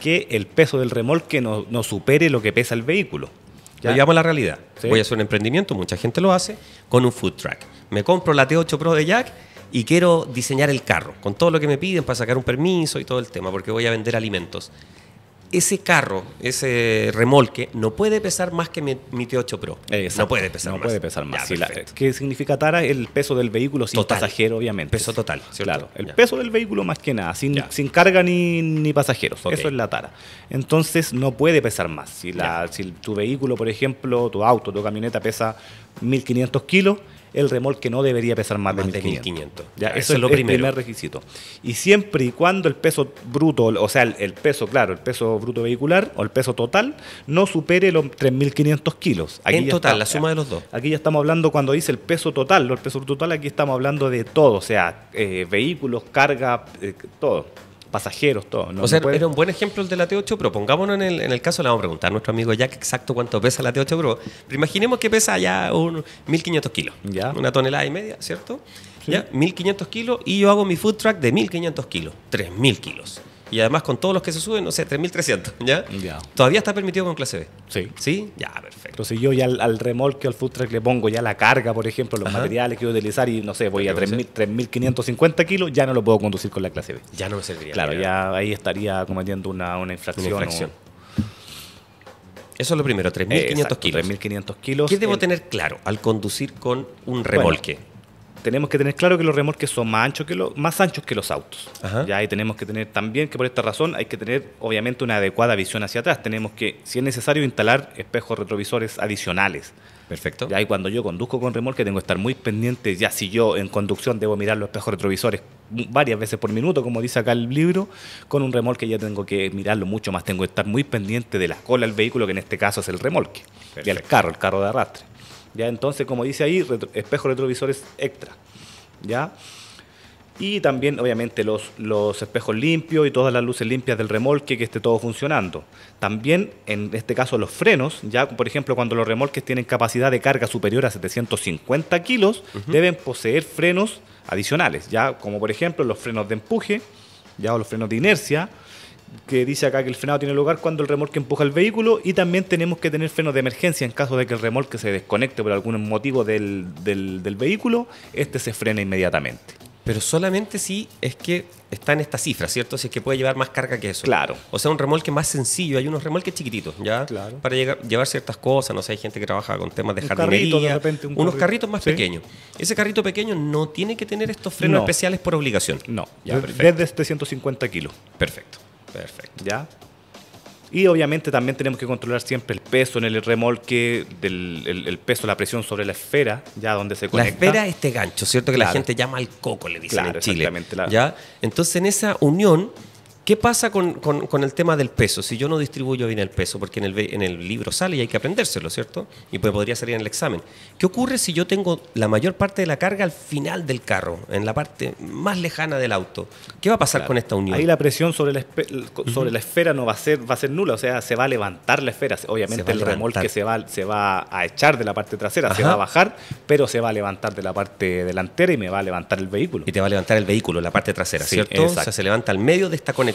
Que el peso del remolque no, no supere lo que pesa el vehículo. ¿Ya? la realidad. Voy a hacer un emprendimiento, mucha gente lo hace, con un food truck. Me compro la T8 Pro de Jack y quiero diseñar el carro, con todo lo que me piden para sacar un permiso y todo el tema, porque voy a vender alimentos ese carro, ese remolque, no puede pesar más que mi, T8 Pro. No puede pesar no más. puede más. Eh, ¿Qué significa Tara? El peso del vehículo sin pasajero, obviamente. Peso total. Claro. El peso del vehículo más que nada, sin, carga ni, pasajeros. Eso es la Tara. Entonces no puede pesar más. Si, la, si tu vehículo, por ejemplo, tu auto, tu camioneta pesa 1500 kilos, el remolque no debería pesar más, de 3.500, Ya, eso, es, lo el primer requisito. Y siempre y cuando el peso bruto, o sea, el, peso, claro, el peso bruto vehicular o el peso total, no supere los 3500 kilos. Aquí en total, la suma de los dos. Aquí ya estamos hablando, cuando dice el peso total, el peso total, aquí estamos hablando de todo, o sea, eh, vehículos, carga, eh, todo pasajeros, todo. O sea, era un buen ejemplo el de la T8 pero Pongámonos en el, caso, le vamos a preguntar a nuestro amigo Jack exacto cuánto pesa la T8 Pro. Pero imaginemos que pesa ya un 1500 kilos, una tonelada y media, ¿cierto? Ya, 1500 kilos y yo hago mi food truck de 1500 kilos, 3000 kilos. Y además con todos los que se suben, no sé, 3.300, ¿ya? ¿ya? Todavía está permitido con clase B. Sí. ¿Sí? Ya, perfecto si yo ya al, remolque, al food truck le pongo ya la carga, por ejemplo, los materiales que voy a utilizar y no sé, voy a 3.550 kilos, ya no lo puedo conducir con la clase B. Ya no me serviría. Claro, ya ahí estaría cometiendo una, una infracción. eso es lo primero, 3.500 kilos. 3.500 kilos. ¿Qué debo tener claro al conducir con un remolque? tenemos que tener claro que los remolques son más anchos que los, más anchos que los autos. Y Ya, tenemos que tener también que por esta razón hay que tener obviamente una adecuada visión hacia atrás. Tenemos que, si es necesario, instalar espejos retrovisores adicionales. Perfecto. Y ahí cuando yo conduzco con remolque tengo que estar muy pendiente, ya si yo en conducción debo mirar los espejos retrovisores varias veces por minuto, como dice acá el libro, con un remolque ya tengo que mirarlo mucho más, tengo que estar muy pendiente de la cola del vehículo, que en este caso es el remolque, y el carro, el carro de arrastre. Entonces, como dice ahí, espejos retrovisores extra, ¿ya? Y también, obviamente, los, los espejos limpios y todas las luces limpias del remolque que esté todo funcionando. También, en este caso, los frenos, ya por ejemplo, cuando los remolques tienen capacidad de carga superior a 750 kilos, deben poseer frenos adicionales, ya como por ejemplo los frenos de empuje, ya o los frenos de inercia, que dice acá que el frenado tiene lugar cuando el remolque empuja el vehículo y también tenemos que tener frenos de emergencia en caso de que el remolque se desconecte por algún motivo del, vehículo, este se frena inmediatamente. Pero solamente si es que está en esta cifra, ¿cierto? Si es que puede llevar más carga que eso. Claro. O sea, un remolque más sencillo. Hay unos remolques chiquititos, ¿ya? Claro. Para llevar ciertas cosas. No sé, hay gente que trabaja con temas de un jardinería. de unos carritos más pequeños. Ese carrito pequeño no tiene que tener estos frenos especiales por obligación. No. Ya, de este 750 kilos. Perfecto. Perfecto. ¿Ya? Y obviamente también tenemos que controlar siempre el peso en el remolque, del, el, peso, la presión sobre la esfera, ya donde se conecta. La esfera este gancho, ¿cierto? Que la gente llama al coco, le dicen en Chile. Exactamente. ¿Ya? Entonces, en esa unión ¿Qué pasa con, con, el tema del peso? Si yo no distribuyo bien el peso, porque en el, en el libro sale y hay que aprendérselo, ¿cierto? Y pues podría salir en el examen. ¿Qué ocurre si yo tengo la mayor parte de la carga al final del carro, en la parte más lejana del auto? ¿Qué va a pasar con esta unión? Ahí la presión sobre la, sobre la esfera no va a, ser, va a ser nula, o sea, se va a levantar la esfera. Obviamente el remolque se va, se va a echar de la parte trasera, se va a bajar, pero se va a levantar de la parte delantera y me va a levantar el vehículo. Y te va a levantar el vehículo, la parte trasera, ¿cierto? Exacto. O sea, se levanta al medio de esta conexión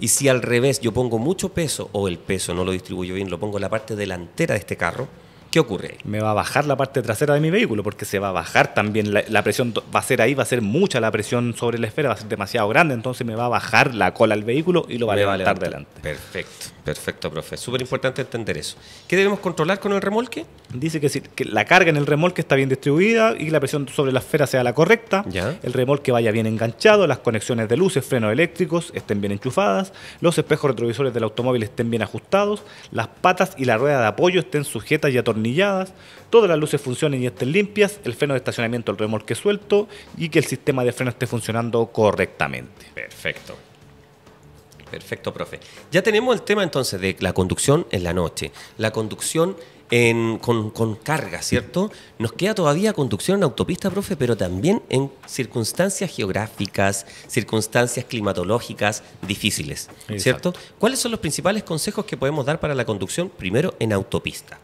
y si al revés yo pongo mucho peso o el peso no lo distribuyo bien, lo pongo en la parte delantera de este carro, ¿Qué ocurre? Me va a bajar la parte trasera de mi vehículo porque se va a bajar también la, presión, va a ser ahí, va a ser mucha la presión sobre la esfera, va a ser demasiado grande, entonces me va a bajar la cola del vehículo y lo va a levantar delante. Perfecto. Perfecto, profe. Súper importante entender eso. ¿Qué debemos controlar con el remolque? Dice que, la carga en el remolque está bien distribuida y la presión sobre la esfera sea la correcta. Ya. El remolque vaya bien enganchado, las conexiones de luces, frenos eléctricos estén bien enchufadas, los espejos retrovisores del automóvil estén bien ajustados, las patas y la rueda de apoyo estén sujetas y atornilladas, todas las luces funcionen y estén limpias, el freno de estacionamiento del remolque suelto y que el sistema de freno esté funcionando correctamente. Perfecto. Perfecto, profe. Ya tenemos el tema entonces de la conducción en la noche, la conducción con, carga, ¿cierto? Nos queda todavía conducción en autopista, profe, pero también en circunstancias geográficas, circunstancias climatológicas difíciles, ¿cierto? ¿Cuáles son los principales consejos que podemos dar para la conducción primero en autopista?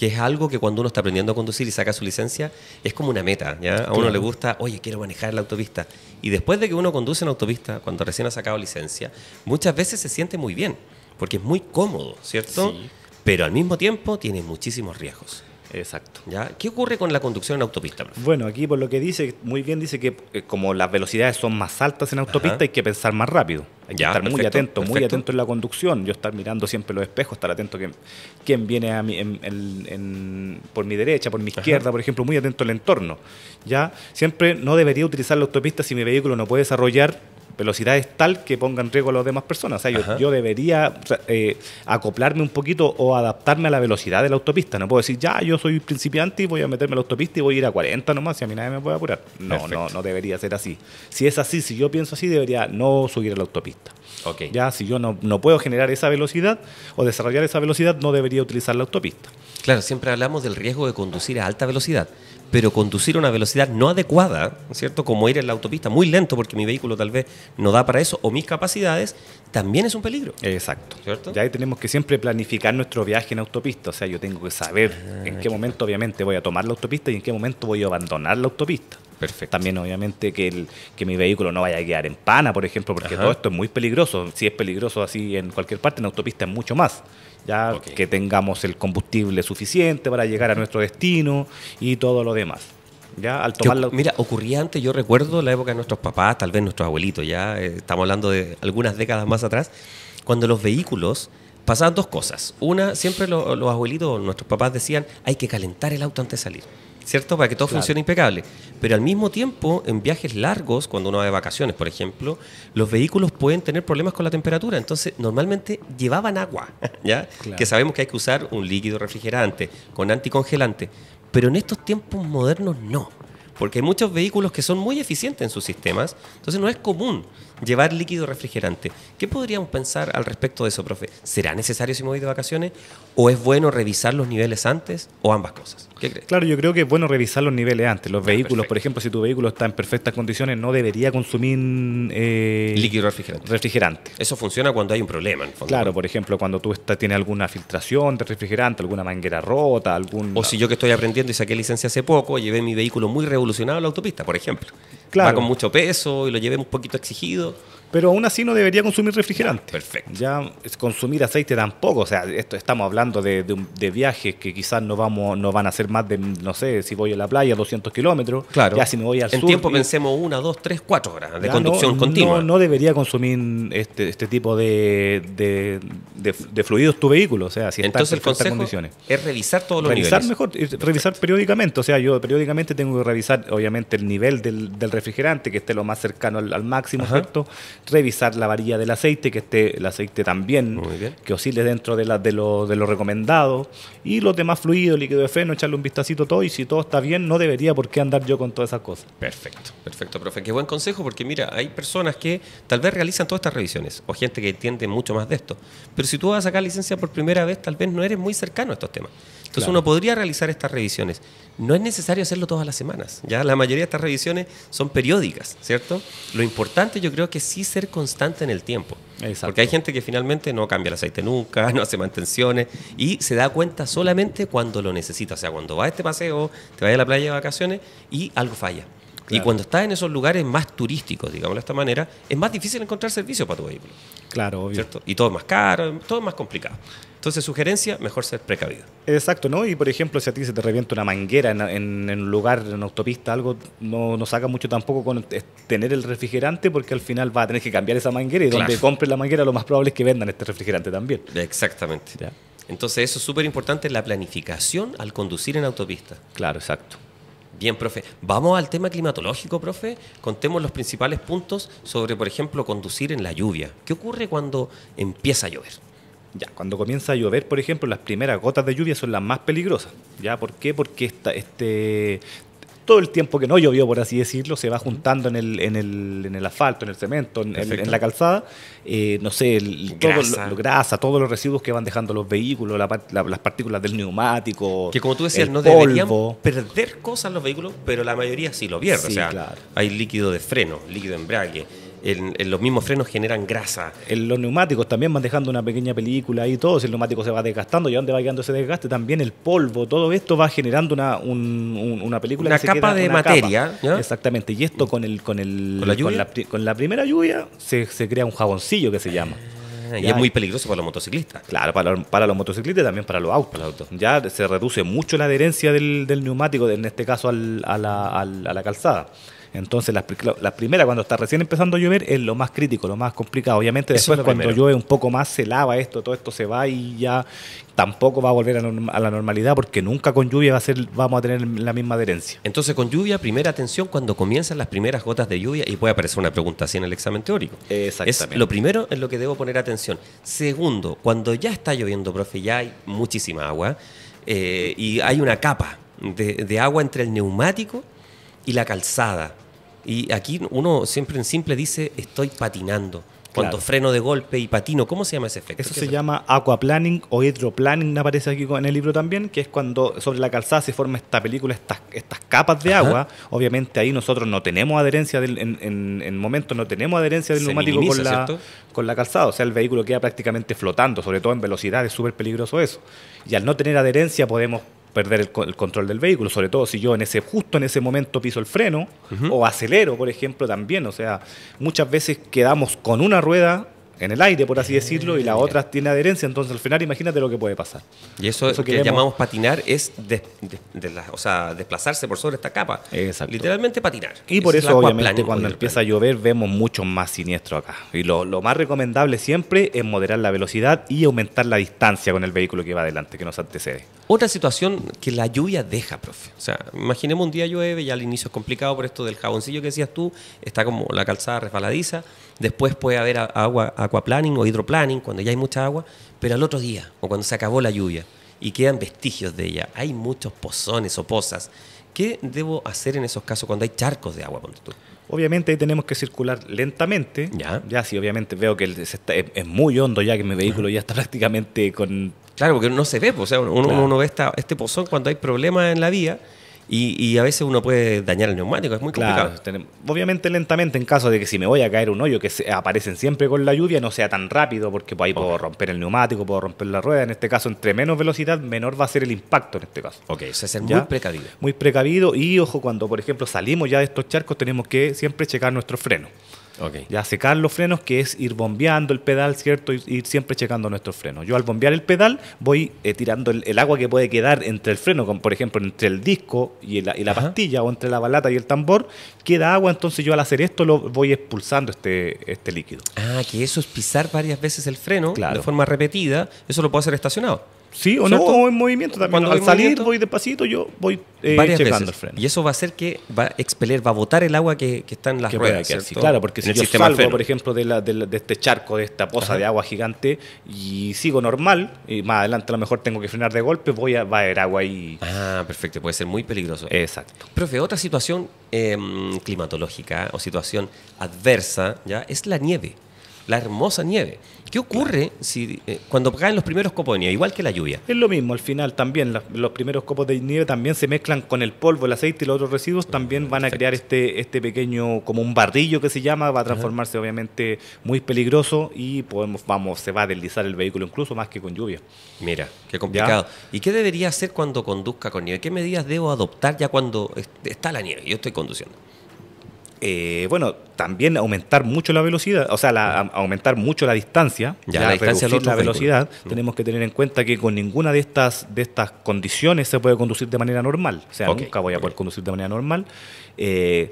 que es algo que cuando uno está aprendiendo a conducir y saca su licencia, es como una meta, ¿ya? A uno le gusta, oye, quiero manejar la autopista. Y después de que uno conduce en autopista, cuando recién ha sacado licencia, muchas veces se siente muy bien, porque es muy cómodo, ¿cierto? Pero al mismo tiempo tiene muchísimos riesgos. Exacto. ¿Ya? ¿Qué ocurre con la conducción en autopista? Bueno, aquí por lo que dice, muy bien dice que eh, como las velocidades son más altas en autopista, hay que pensar más rápido. Hay que estar muy atento, muy atento en la conducción. Yo estar mirando siempre los espejos, estar atento que quién viene a mí por mi derecha, por mi izquierda, por ejemplo, muy atento al entorno. Ya siempre no debería utilizar la autopista si mi vehículo no puede desarrollar velocidad es tal que ponga en riesgo a las demás personas. O sea, yo, debería eh, acoplarme un poquito o adaptarme a la velocidad de la autopista. No puedo decir, ya, yo soy principiante y voy a meterme a la autopista y voy a ir a 40 nomás y a mí nadie me puede apurar. No, no, no debería ser así. Si es así, si yo pienso así, debería no subir a la autopista. Okay. Ya, si yo no, no puedo generar esa velocidad o desarrollar esa velocidad, no debería utilizar la autopista. Claro, siempre hablamos del riesgo de conducir a alta velocidad, pero conducir a una velocidad no adecuada, ¿cierto? Como ir en la autopista muy lento porque mi vehículo tal vez no da para eso o mis capacidades, también es un peligro. Exacto. ¿cierto? Ya ahí tenemos que siempre planificar nuestro viaje en autopista, o sea, yo tengo que saber ah, en qué momento obviamente voy a tomar la autopista y en qué momento voy a abandonar la autopista. Perfecto. También obviamente que, el, que mi vehículo no vaya a quedar en pana, por ejemplo, porque todo esto es muy peligroso. Si es peligroso así en cualquier parte, en autopista es mucho más ya que tengamos el combustible suficiente para llegar a nuestro destino y todo lo demás. Mira, ocurría antes, yo recuerdo la época de nuestros papás, tal vez nuestros abuelitos, ya eh, estamos hablando de algunas décadas más atrás, cuando los vehículos pasaban dos cosas. Una, siempre los abuelitos, nuestros papás decían, hay que calentar el auto antes de salir. ¿cierto? Para que todo funcione impecable. Pero al mismo tiempo, en viajes largos, cuando uno va de vacaciones, por ejemplo, los vehículos pueden tener problemas con la temperatura. Entonces, normalmente llevaban agua, ¿ya? Que sabemos que hay que usar un líquido refrigerante con anticongelante. Pero en estos tiempos modernos no, porque hay muchos vehículos que son muy eficientes en sus sistemas, entonces no es común llevar líquido refrigerante. ¿Qué podríamos pensar al respecto de eso, profe? ¿Será necesario si me voy de vacaciones? ¿O es bueno revisar los niveles antes? ¿O ambas cosas? ¿Qué crees? Claro, yo creo que es bueno revisar los niveles antes. Los vehículos, por ejemplo, si tu vehículo está en perfectas condiciones, no debería consumir... Eh, líquido refrigerante. refrigerante. Eso funciona cuando hay un problema, en fondo. Claro, por ejemplo, cuando tú está, tienes alguna filtración de refrigerante, alguna manguera rota, algún... O si yo que estoy aprendiendo y saqué licencia hace poco, llevé mi vehículo muy revolucionado a la autopista, por ejemplo. Claro. Va con mucho peso y lo llevé un poquito exigido pero aún así no debería consumir refrigerante. Perfecto. Ya consumir aceite tampoco, o sea, esto estamos hablando de, viajes que quizás no vamos no van a ser más de, no sé, si voy a la playa 200 kilómetros, claro. ya si me voy al sur... En tiempo pensemos una, dos, tres, cuatro horas de conducción continua. No, debería consumir este, este tipo de, de, fluidos tu vehículo, o sea, si Entonces, en condiciones. es revisar todos los revisar Mejor, revisar periódicamente, o sea, yo periódicamente tengo que revisar obviamente el nivel del, del refrigerante, que esté lo más cercano al, al máximo, Ajá. ¿cierto? revisar la varilla del aceite, que esté el aceite también, que oscile dentro de, las de, lo, de recomendado, y los demás fluidos, líquido de freno, echarle un vistacito todo, y si todo está bien, no debería por qué andar yo con todas esas cosas. Perfecto, perfecto, profe. Qué buen consejo, porque mira, hay personas que tal vez realizan todas estas revisiones, o gente que entiende mucho más de esto, pero si tú vas a sacar licencia por primera vez, tal vez no eres muy cercano a estos temas. Entonces uno podría realizar estas revisiones no es necesario hacerlo todas las semanas. Ya la mayoría de estas revisiones son periódicas, ¿cierto? Lo importante yo creo que sí ser constante en el tiempo. Porque hay gente que finalmente no cambia el aceite nunca, no hace mantenciones y se da cuenta solamente cuando lo necesita. O sea, cuando va a este paseo, te vas a la playa de vacaciones y algo falla. Y cuando estás en esos lugares más turísticos, digamos de esta manera, es más difícil encontrar servicio para tu vehículo. Claro, obvio. Y todo es más caro, todo es más complicado. Entonces, sugerencia, mejor ser precavido. Exacto, ¿no? Y por ejemplo, si a ti se te revienta una manguera en, un lugar, en una autopista, algo, no, nos saca mucho tampoco con tener el refrigerante porque al final va a tener que cambiar esa manguera y donde compres la manguera lo más probable es que vendan este refrigerante también. Exactamente. Entonces, eso es súper importante, la planificación al conducir en autopista. Claro, exacto. Bien, profe. Vamos al tema climatológico, profe. Contemos los principales puntos sobre, por ejemplo, conducir en la lluvia. ¿Qué ocurre cuando empieza a llover? Ya, cuando comienza a llover, por ejemplo, las primeras gotas de lluvia son las más peligrosas. ¿Ya? ¿Por qué? Porque este, todo el tiempo que no llovió, por así decirlo, se va juntando en el, en el, asfalto, en el cemento, en, la calzada, eh, no sé, el, grasa. Todo lo, grasa, todos los residuos que van dejando los vehículos, las partículas del neumático. Que como tú decías, no deberían perder cosas los vehículos, pero la mayoría sí lo pierde. hay líquido de freno, líquido de embrague en, los mismos frenos generan grasa. En los neumáticos también van dejando una pequeña película ahí, todo, si el neumático se va desgastando, ¿y donde va quedando ese desgaste? También el polvo, todo esto va generando una, un, una película. Una capa de materia. Exactamente, y esto con, el, con, el, ¿Con, la, primera lluvia se, se, crea un jaboncillo que se llama. Ah, y es muy peligroso para los motociclistas. Claro, para, los motociclistas y también para los autos. Ya se reduce mucho la adherencia del, neumático, en este caso al, a, la, a la calzada. Entonces, la, primera, cuando está recién empezando a llover, es lo más crítico, lo más complicado. Obviamente, después, cuando llueve un poco más, se lava esto, todo esto se va y ya tampoco va a volver a, la normalidad, porque nunca con lluvia va a ser, vamos a tener la misma adherencia. Entonces, con lluvia, primera atención cuando comienzan las primeras gotas de lluvia y puede aparecer una pregunta así en el examen teórico. Exactamente. lo primero es lo que debo poner atención. Segundo, cuando ya está lloviendo, profe, ya hay muchísima agua eh, y hay una capa de, de agua entre el neumático y la calzada. Y aquí uno siempre en simple dice, estoy patinando. Cuando freno de golpe y patino, ¿cómo se llama ese efecto? Eso se llama aquaplaning o hidroplaning, aparece aquí en el libro también, que es cuando sobre la calzada se forma esta película, estas, capas de agua. Obviamente ahí nosotros no tenemos adherencia en, momentos, no tenemos adherencia del neumático con, la, con la calzada. O sea, el vehículo queda prácticamente flotando, sobre todo en velocidad, es súper peligroso eso. Y al no tener adherencia podemos perder el, control del vehículo, sobre todo si yo en ese justo en ese momento piso el freno o acelero, por ejemplo, también, o sea, muchas veces quedamos con una rueda en el aire, por así eh, decirlo, y la otra tiene adherencia, entonces al frenar, imagínate lo que puede pasar. Y eso, que llamamos patinar es desplazarse por sobre esta capa. Literalmente patinar. Y por eso, obviamente, cuando empieza a llover vemos mucho más siniestro acá. Y lo, lo, más recomendable siempre es moderar la velocidad y aumentar la distancia con el vehículo que va adelante, que nos antecede. Otra situación que la lluvia deja, profe. O sea, imaginemos un día llueve y al inicio es complicado por esto del jaboncillo que decías tú, está como la calzada resbaladiza, después puede haber agua aquaplaning o hidroplaning cuando ya hay mucha agua, pero al otro día o cuando se acabó la lluvia y quedan vestigios de ella, hay muchos pozones o pozas. ¿Qué debo hacer en esos casos cuando hay charcos de agua? Ponte tú? Obviamente ahí tenemos que circular lentamente. Ya. Ya, sí, obviamente veo que es, muy hondo ya, que mi vehículo ya está prácticamente con Claro, porque no se ve, pues, o sea, uno, ve esta, este pozón cuando hay problemas en la vía. Y, a veces uno puede dañar el neumático, es muy complicado. obviamente lentamente en caso de que si me voy a caer un hoyo que se, aparecen siempre con la lluvia no sea tan rápido porque pues ahí puedo romper el neumático, puedo romper la rueda. En este caso, entre menos velocidad, menor va a ser el impacto en este caso. Ok, o es ser muy precavido. Muy precavido y ojo, cuando por ejemplo salimos ya de estos charcos tenemos que siempre checar nuestro freno. Ya secar los frenos, que es ir bombeando el pedal, ¿cierto? Y ir siempre checando nuestro freno. Yo al bombear el pedal voy eh, tirando el, agua que puede quedar entre el freno, por ejemplo entre el disco y, y la pastilla o entre la balata y el tambor, queda agua, entonces yo al hacer esto lo voy expulsando este, este líquido. Ah, que eso es pisar varias veces el freno de forma repetida, eso lo puedo hacer estacionado. Sí, o no, en movimiento también. Cuando al salir voy despacito, yo voy eh, checando el Y eso va a hacer que va a expeler, va a botar el agua que, que está en las ruedas. claro, porque si yo salgo, por ejemplo, de, este charco, de esta poza de agua gigante y sigo normal, y más adelante a lo mejor tengo que frenar de golpe, voy a, va a haber agua ahí. Ah, perfecto, puede ser muy peligroso. Exacto. Profe, otra situación em, climatológica o situación adversa ya es la nieve la hermosa nieve. ¿Qué ocurre si, eh, cuando caen los primeros copos de nieve, igual que la lluvia? Es lo mismo, al final también los primeros copos de nieve también se mezclan con el polvo, el aceite y los otros residuos, también van a crear este, este pequeño, como un barrillo que se llama, va a transformarse obviamente muy peligroso y podemos, vamos, se va a deslizar el vehículo incluso más que con lluvia. Mira, qué complicado. ¿Y qué debería hacer cuando conduzca con nieve? ¿Qué medidas debo adoptar ya cuando está la nieve? Yo estoy conduciendo. Eh, bueno, también aumentar mucho la velocidad, o sea, aumentar mucho la distancia, ya, la reducir la velocidad, tenemos que tener en cuenta que con ninguna de estas, de estas condiciones se puede conducir de manera normal, o sea, nunca voy a poder conducir de manera normal. Eh,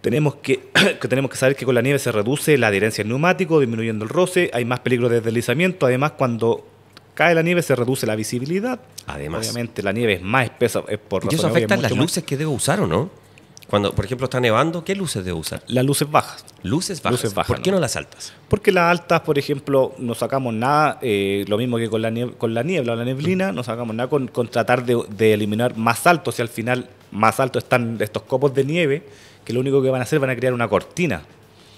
tenemos que, tenemos que saber que con la nieve se reduce la adherencia al neumático, disminuyendo el roce, hay más peligro de deslizamiento, además cuando cae la nieve se reduce la visibilidad. Además. Obviamente la nieve es más espesa. Es por ¿Y eso afecta las luces que debo usar o no? Cuando, por ejemplo, está nevando, ¿qué luces debo usar? Las luces bajas. Luces bajas. ¿Por qué no. las altas? Porque las altas, por ejemplo, no sacamos nada, eh, lo mismo que con la, niebla, con la niebla o la neblina, no sacamos nada con, tratar de, de, eliminar más alto, Si al final más alto están estos copos de nieve, que lo único que van a hacer van a crear una cortina.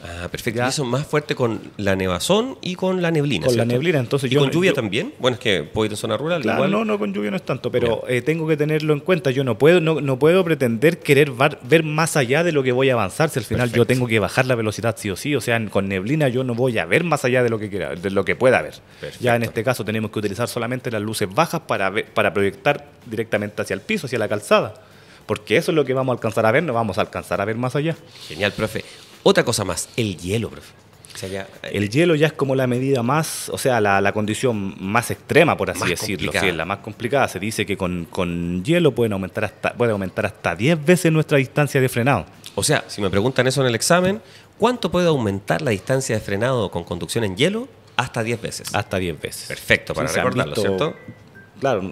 Ah, perfecto. Y eso más fuerte con la nevazón y con la neblina. Con la neblina, entonces ¿Y con lluvia también? Bueno, es que puedo ir en zona rural. Claro, no, no, con lluvia no es tanto, pero eh, tengo que tenerlo en cuenta. Yo no puedo, no, puedo pretender querer ver más allá de lo que voy a avanzar. Si al final yo tengo que bajar la velocidad sí o sí, o sea, con neblina yo no voy a ver más allá de lo que de lo que pueda ver. Ya en este caso tenemos que utilizar solamente las luces bajas para, para proyectar directamente hacia el piso, hacia la calzada porque eso es lo que vamos a alcanzar a ver, no vamos a alcanzar a ver más allá. Genial, profe. Otra cosa más, el hielo, profe. Eh, el hielo ya es como la medida más, o sea, la, condición más extrema, por así decirlo, sí, es la más complicada. Se dice que con, hielo pueden aumentar hasta, puede aumentar hasta 10 veces nuestra distancia de frenado. O sea, si me preguntan eso en el examen, ¿cuánto puede aumentar la distancia de frenado con conducción en hielo? Hasta 10 veces. Hasta 10 veces. Perfecto, para recordarlo, ¿cierto? Claro,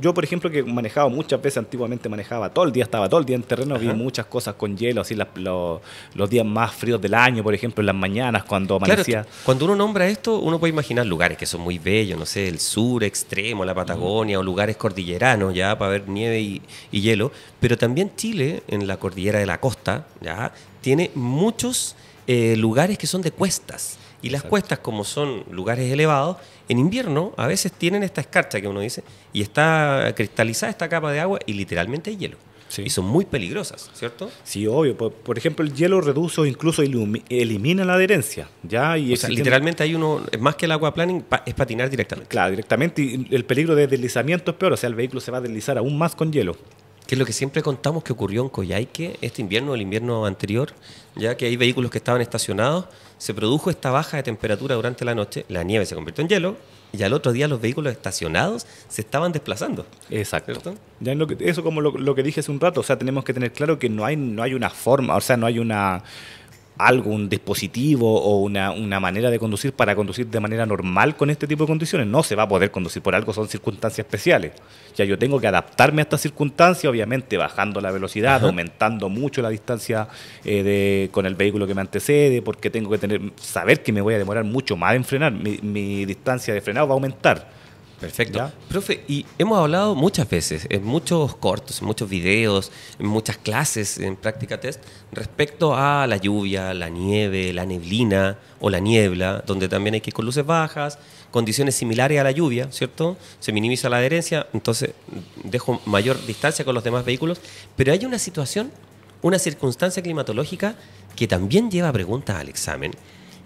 yo por ejemplo que manejaba muchas veces, antiguamente manejaba todo el día, estaba todo el día en terreno, había vi muchas cosas con hielo, así los, los días más fríos del año, por ejemplo, en las mañanas cuando amanecía. cuando uno nombra esto, uno puede imaginar lugares que son muy bellos, no sé, el sur extremo, la Patagonia, o lugares cordilleranos, ya, para ver nieve y, hielo, pero también Chile, en la cordillera de la costa, ya, tiene muchos... Eh, lugares que son de cuestas. Y las cuestas, como son lugares elevados, en invierno a veces tienen esta escarcha que uno dice, y está cristalizada esta capa de agua y literalmente hay hielo. Y son muy peligrosas, ¿cierto? Sí, obvio. Por, ejemplo, el hielo reduce o incluso elimina la adherencia. ¿ya? Y o sea, literalmente hay uno, más que el agua planning, es patinar directamente. Claro, directamente. Y el peligro de deslizamiento es peor. O sea, el vehículo se va a deslizar aún más con hielo que es lo que siempre contamos que ocurrió en Coyhaique este invierno, el invierno anterior, ya que hay vehículos que estaban estacionados se produjo esta baja de temperatura durante la noche, la nieve se convirtió en hielo y al otro día los vehículos estacionados se estaban desplazando. Exacto. lo que, eso como lo, que dije hace un rato, o sea, tenemos que tener claro que no hay, no hay una forma, o sea, no hay una algo, un dispositivo o una, manera de conducir para conducir de manera normal con este tipo de condiciones. No se va a poder conducir por algo, son circunstancias especiales. Ya yo tengo que adaptarme a estas circunstancias, obviamente bajando la velocidad, aumentando mucho la distancia eh, de, con el vehículo que me antecede, porque tengo que tener saber que me voy a demorar mucho más en frenar. mi distancia de frenado va a aumentar Perfecto. Profe, y hemos hablado muchas veces, en muchos cortos, en muchos videos, en muchas clases en práctica test, respecto a la lluvia, la nieve, la neblina o la niebla, donde también hay que ir con luces bajas, condiciones similares a la lluvia, ¿cierto? Se minimiza la adherencia, entonces dejo mayor distancia con los demás vehículos, pero hay una situación, una circunstancia climatológica que también lleva preguntas al examen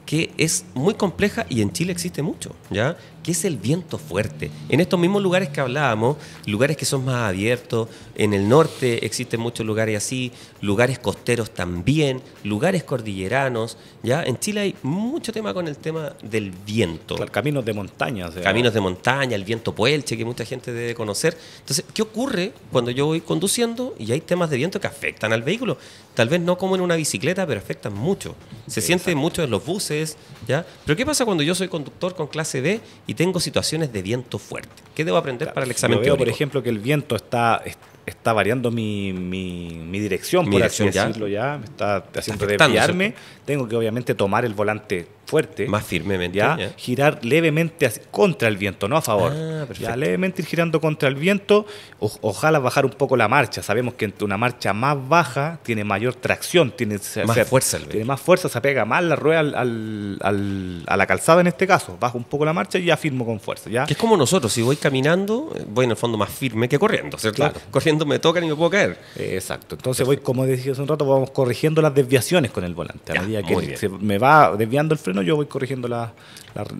que es muy compleja y en Chile existe mucho, ¿ya? ...que es el viento fuerte? En estos mismos lugares que hablábamos, lugares que son más abiertos, en el norte existen muchos lugares así, lugares costeros también, lugares cordilleranos, ¿ya? En Chile hay mucho tema con el tema del viento. caminos de montaña. Caminos de montaña, el viento puelche que mucha gente debe conocer. Entonces, ¿qué ocurre cuando yo voy conduciendo y hay temas de viento que afectan al vehículo? Tal vez no como en una bicicleta, pero afectan mucho. Se siente mucho en los buses, ¿Ya? Pero ¿qué pasa cuando yo soy conductor con clase D y tengo situaciones de viento fuerte? ¿Qué debo aprender para el examen yo veo, por ejemplo, que el viento está, está variando mi, mi, dirección, mi por así decirlo ya, me está haciendo desviarme. Tengo que obviamente tomar el volante fuerte. Más firmemente. Ya, Girar levemente contra el viento, no a favor. Ah, ya, levemente ir girando contra el viento. ojalá bajar un poco la marcha. Sabemos que una marcha más baja tiene mayor tracción, tiene más fuerza. Tiene más fuerza, se pega más la rueda al, al, a la calzada en este caso. Bajo un poco la marcha y ya firmo con fuerza. ¿ya? Que es como nosotros, si voy caminando, eh, voy en el fondo más firme que corriendo, ¿cierto? Corriendo me toca y me puedo caer. Exacto. Entonces voy, como decía hace un rato, vamos corrigiendo las desviaciones con el volante. A medida que se me va desviando el frente yo voy corrigiendo la...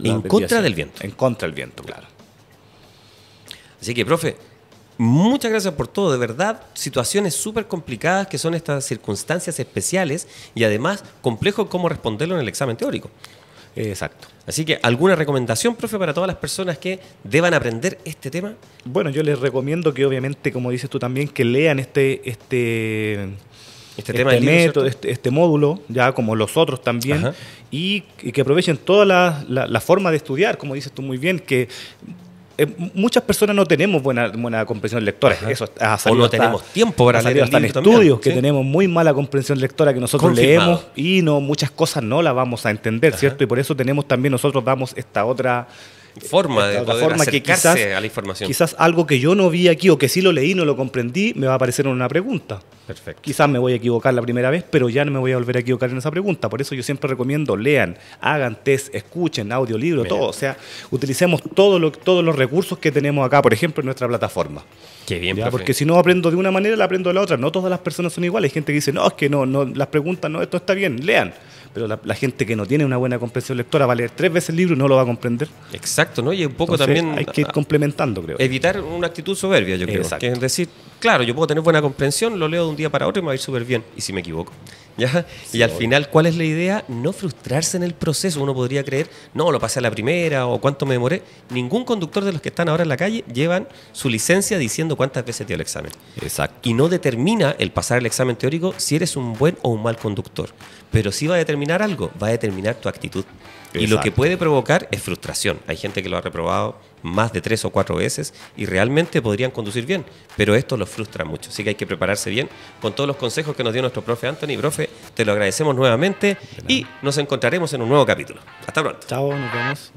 en contra del viento. En contra del viento, claro. Así que, profe, Muchas gracias por todo, de verdad, situaciones súper complicadas que son estas circunstancias especiales y además complejo cómo responderlo en el examen teórico. Exacto. Así que, ¿alguna recomendación, profe, para todas las personas que deban aprender este tema? Bueno, yo les recomiendo que obviamente, como dices tú también, que lean este, este, este, este método, este, este, módulo, ya como los otros también, y, que aprovechen toda la, forma de estudiar, como dices tú muy bien, que eh, muchas personas no tenemos buena, buena comprensión lectora. Eso o no tenemos tiempo para leer estudios que tenemos muy mala comprensión lectora que nosotros leemos y no muchas cosas no las vamos a entender, ¿cierto? Y por eso tenemos también nosotros damos esta otra forma de poder forma a la información. Quizás algo que yo no vi aquí o que sí lo leí, no lo comprendí, me va a aparecer en una pregunta. Perfecto. Quizás me voy a equivocar la primera vez, pero ya no me voy a volver a equivocar en esa pregunta. Por eso yo siempre recomiendo, lean, hagan test, escuchen, audiolibro, todo. O sea, utilicemos todo lo, todos los recursos que tenemos acá, por ejemplo, en nuestra plataforma. Qué bien, Porque si no aprendo de una manera, la aprendo de la otra. No todas las personas son iguales. Hay gente que dice, no, es que no, no las preguntas, no, esto está bien. Lean pero la, gente que no tiene una buena comprensión lectora va a leer tres veces el libro y no lo va a comprender. Exacto, ¿no? Y un poco también... Hay que ir ah, complementando, creo. Evitar una actitud soberbia, yo creo. Exacto. Que es decir, claro, yo puedo tener buena comprensión, lo leo de un día para otro y me va a ir súper bien. Y si me equivoco. y al final, ¿cuál es la idea? No frustrarse en el proceso. Uno podría creer, no, lo pasé a la primera o cuánto me demoré. Ningún conductor de los que están ahora en la calle llevan su licencia diciendo cuántas veces dio el examen. Exacto. Y no determina el pasar el examen teórico si eres un buen o un mal conductor. Pero sí va a determinar algo, va a determinar tu actitud. Y lo que puede provocar es frustración. Hay gente que lo ha reprobado más de tres o cuatro veces y realmente podrían conducir bien, pero esto los frustra mucho, así que hay que prepararse bien con todos los consejos que nos dio nuestro profe Anthony. Profe, te lo agradecemos nuevamente y nos encontraremos en un nuevo capítulo. Hasta pronto. Chao, nos vemos.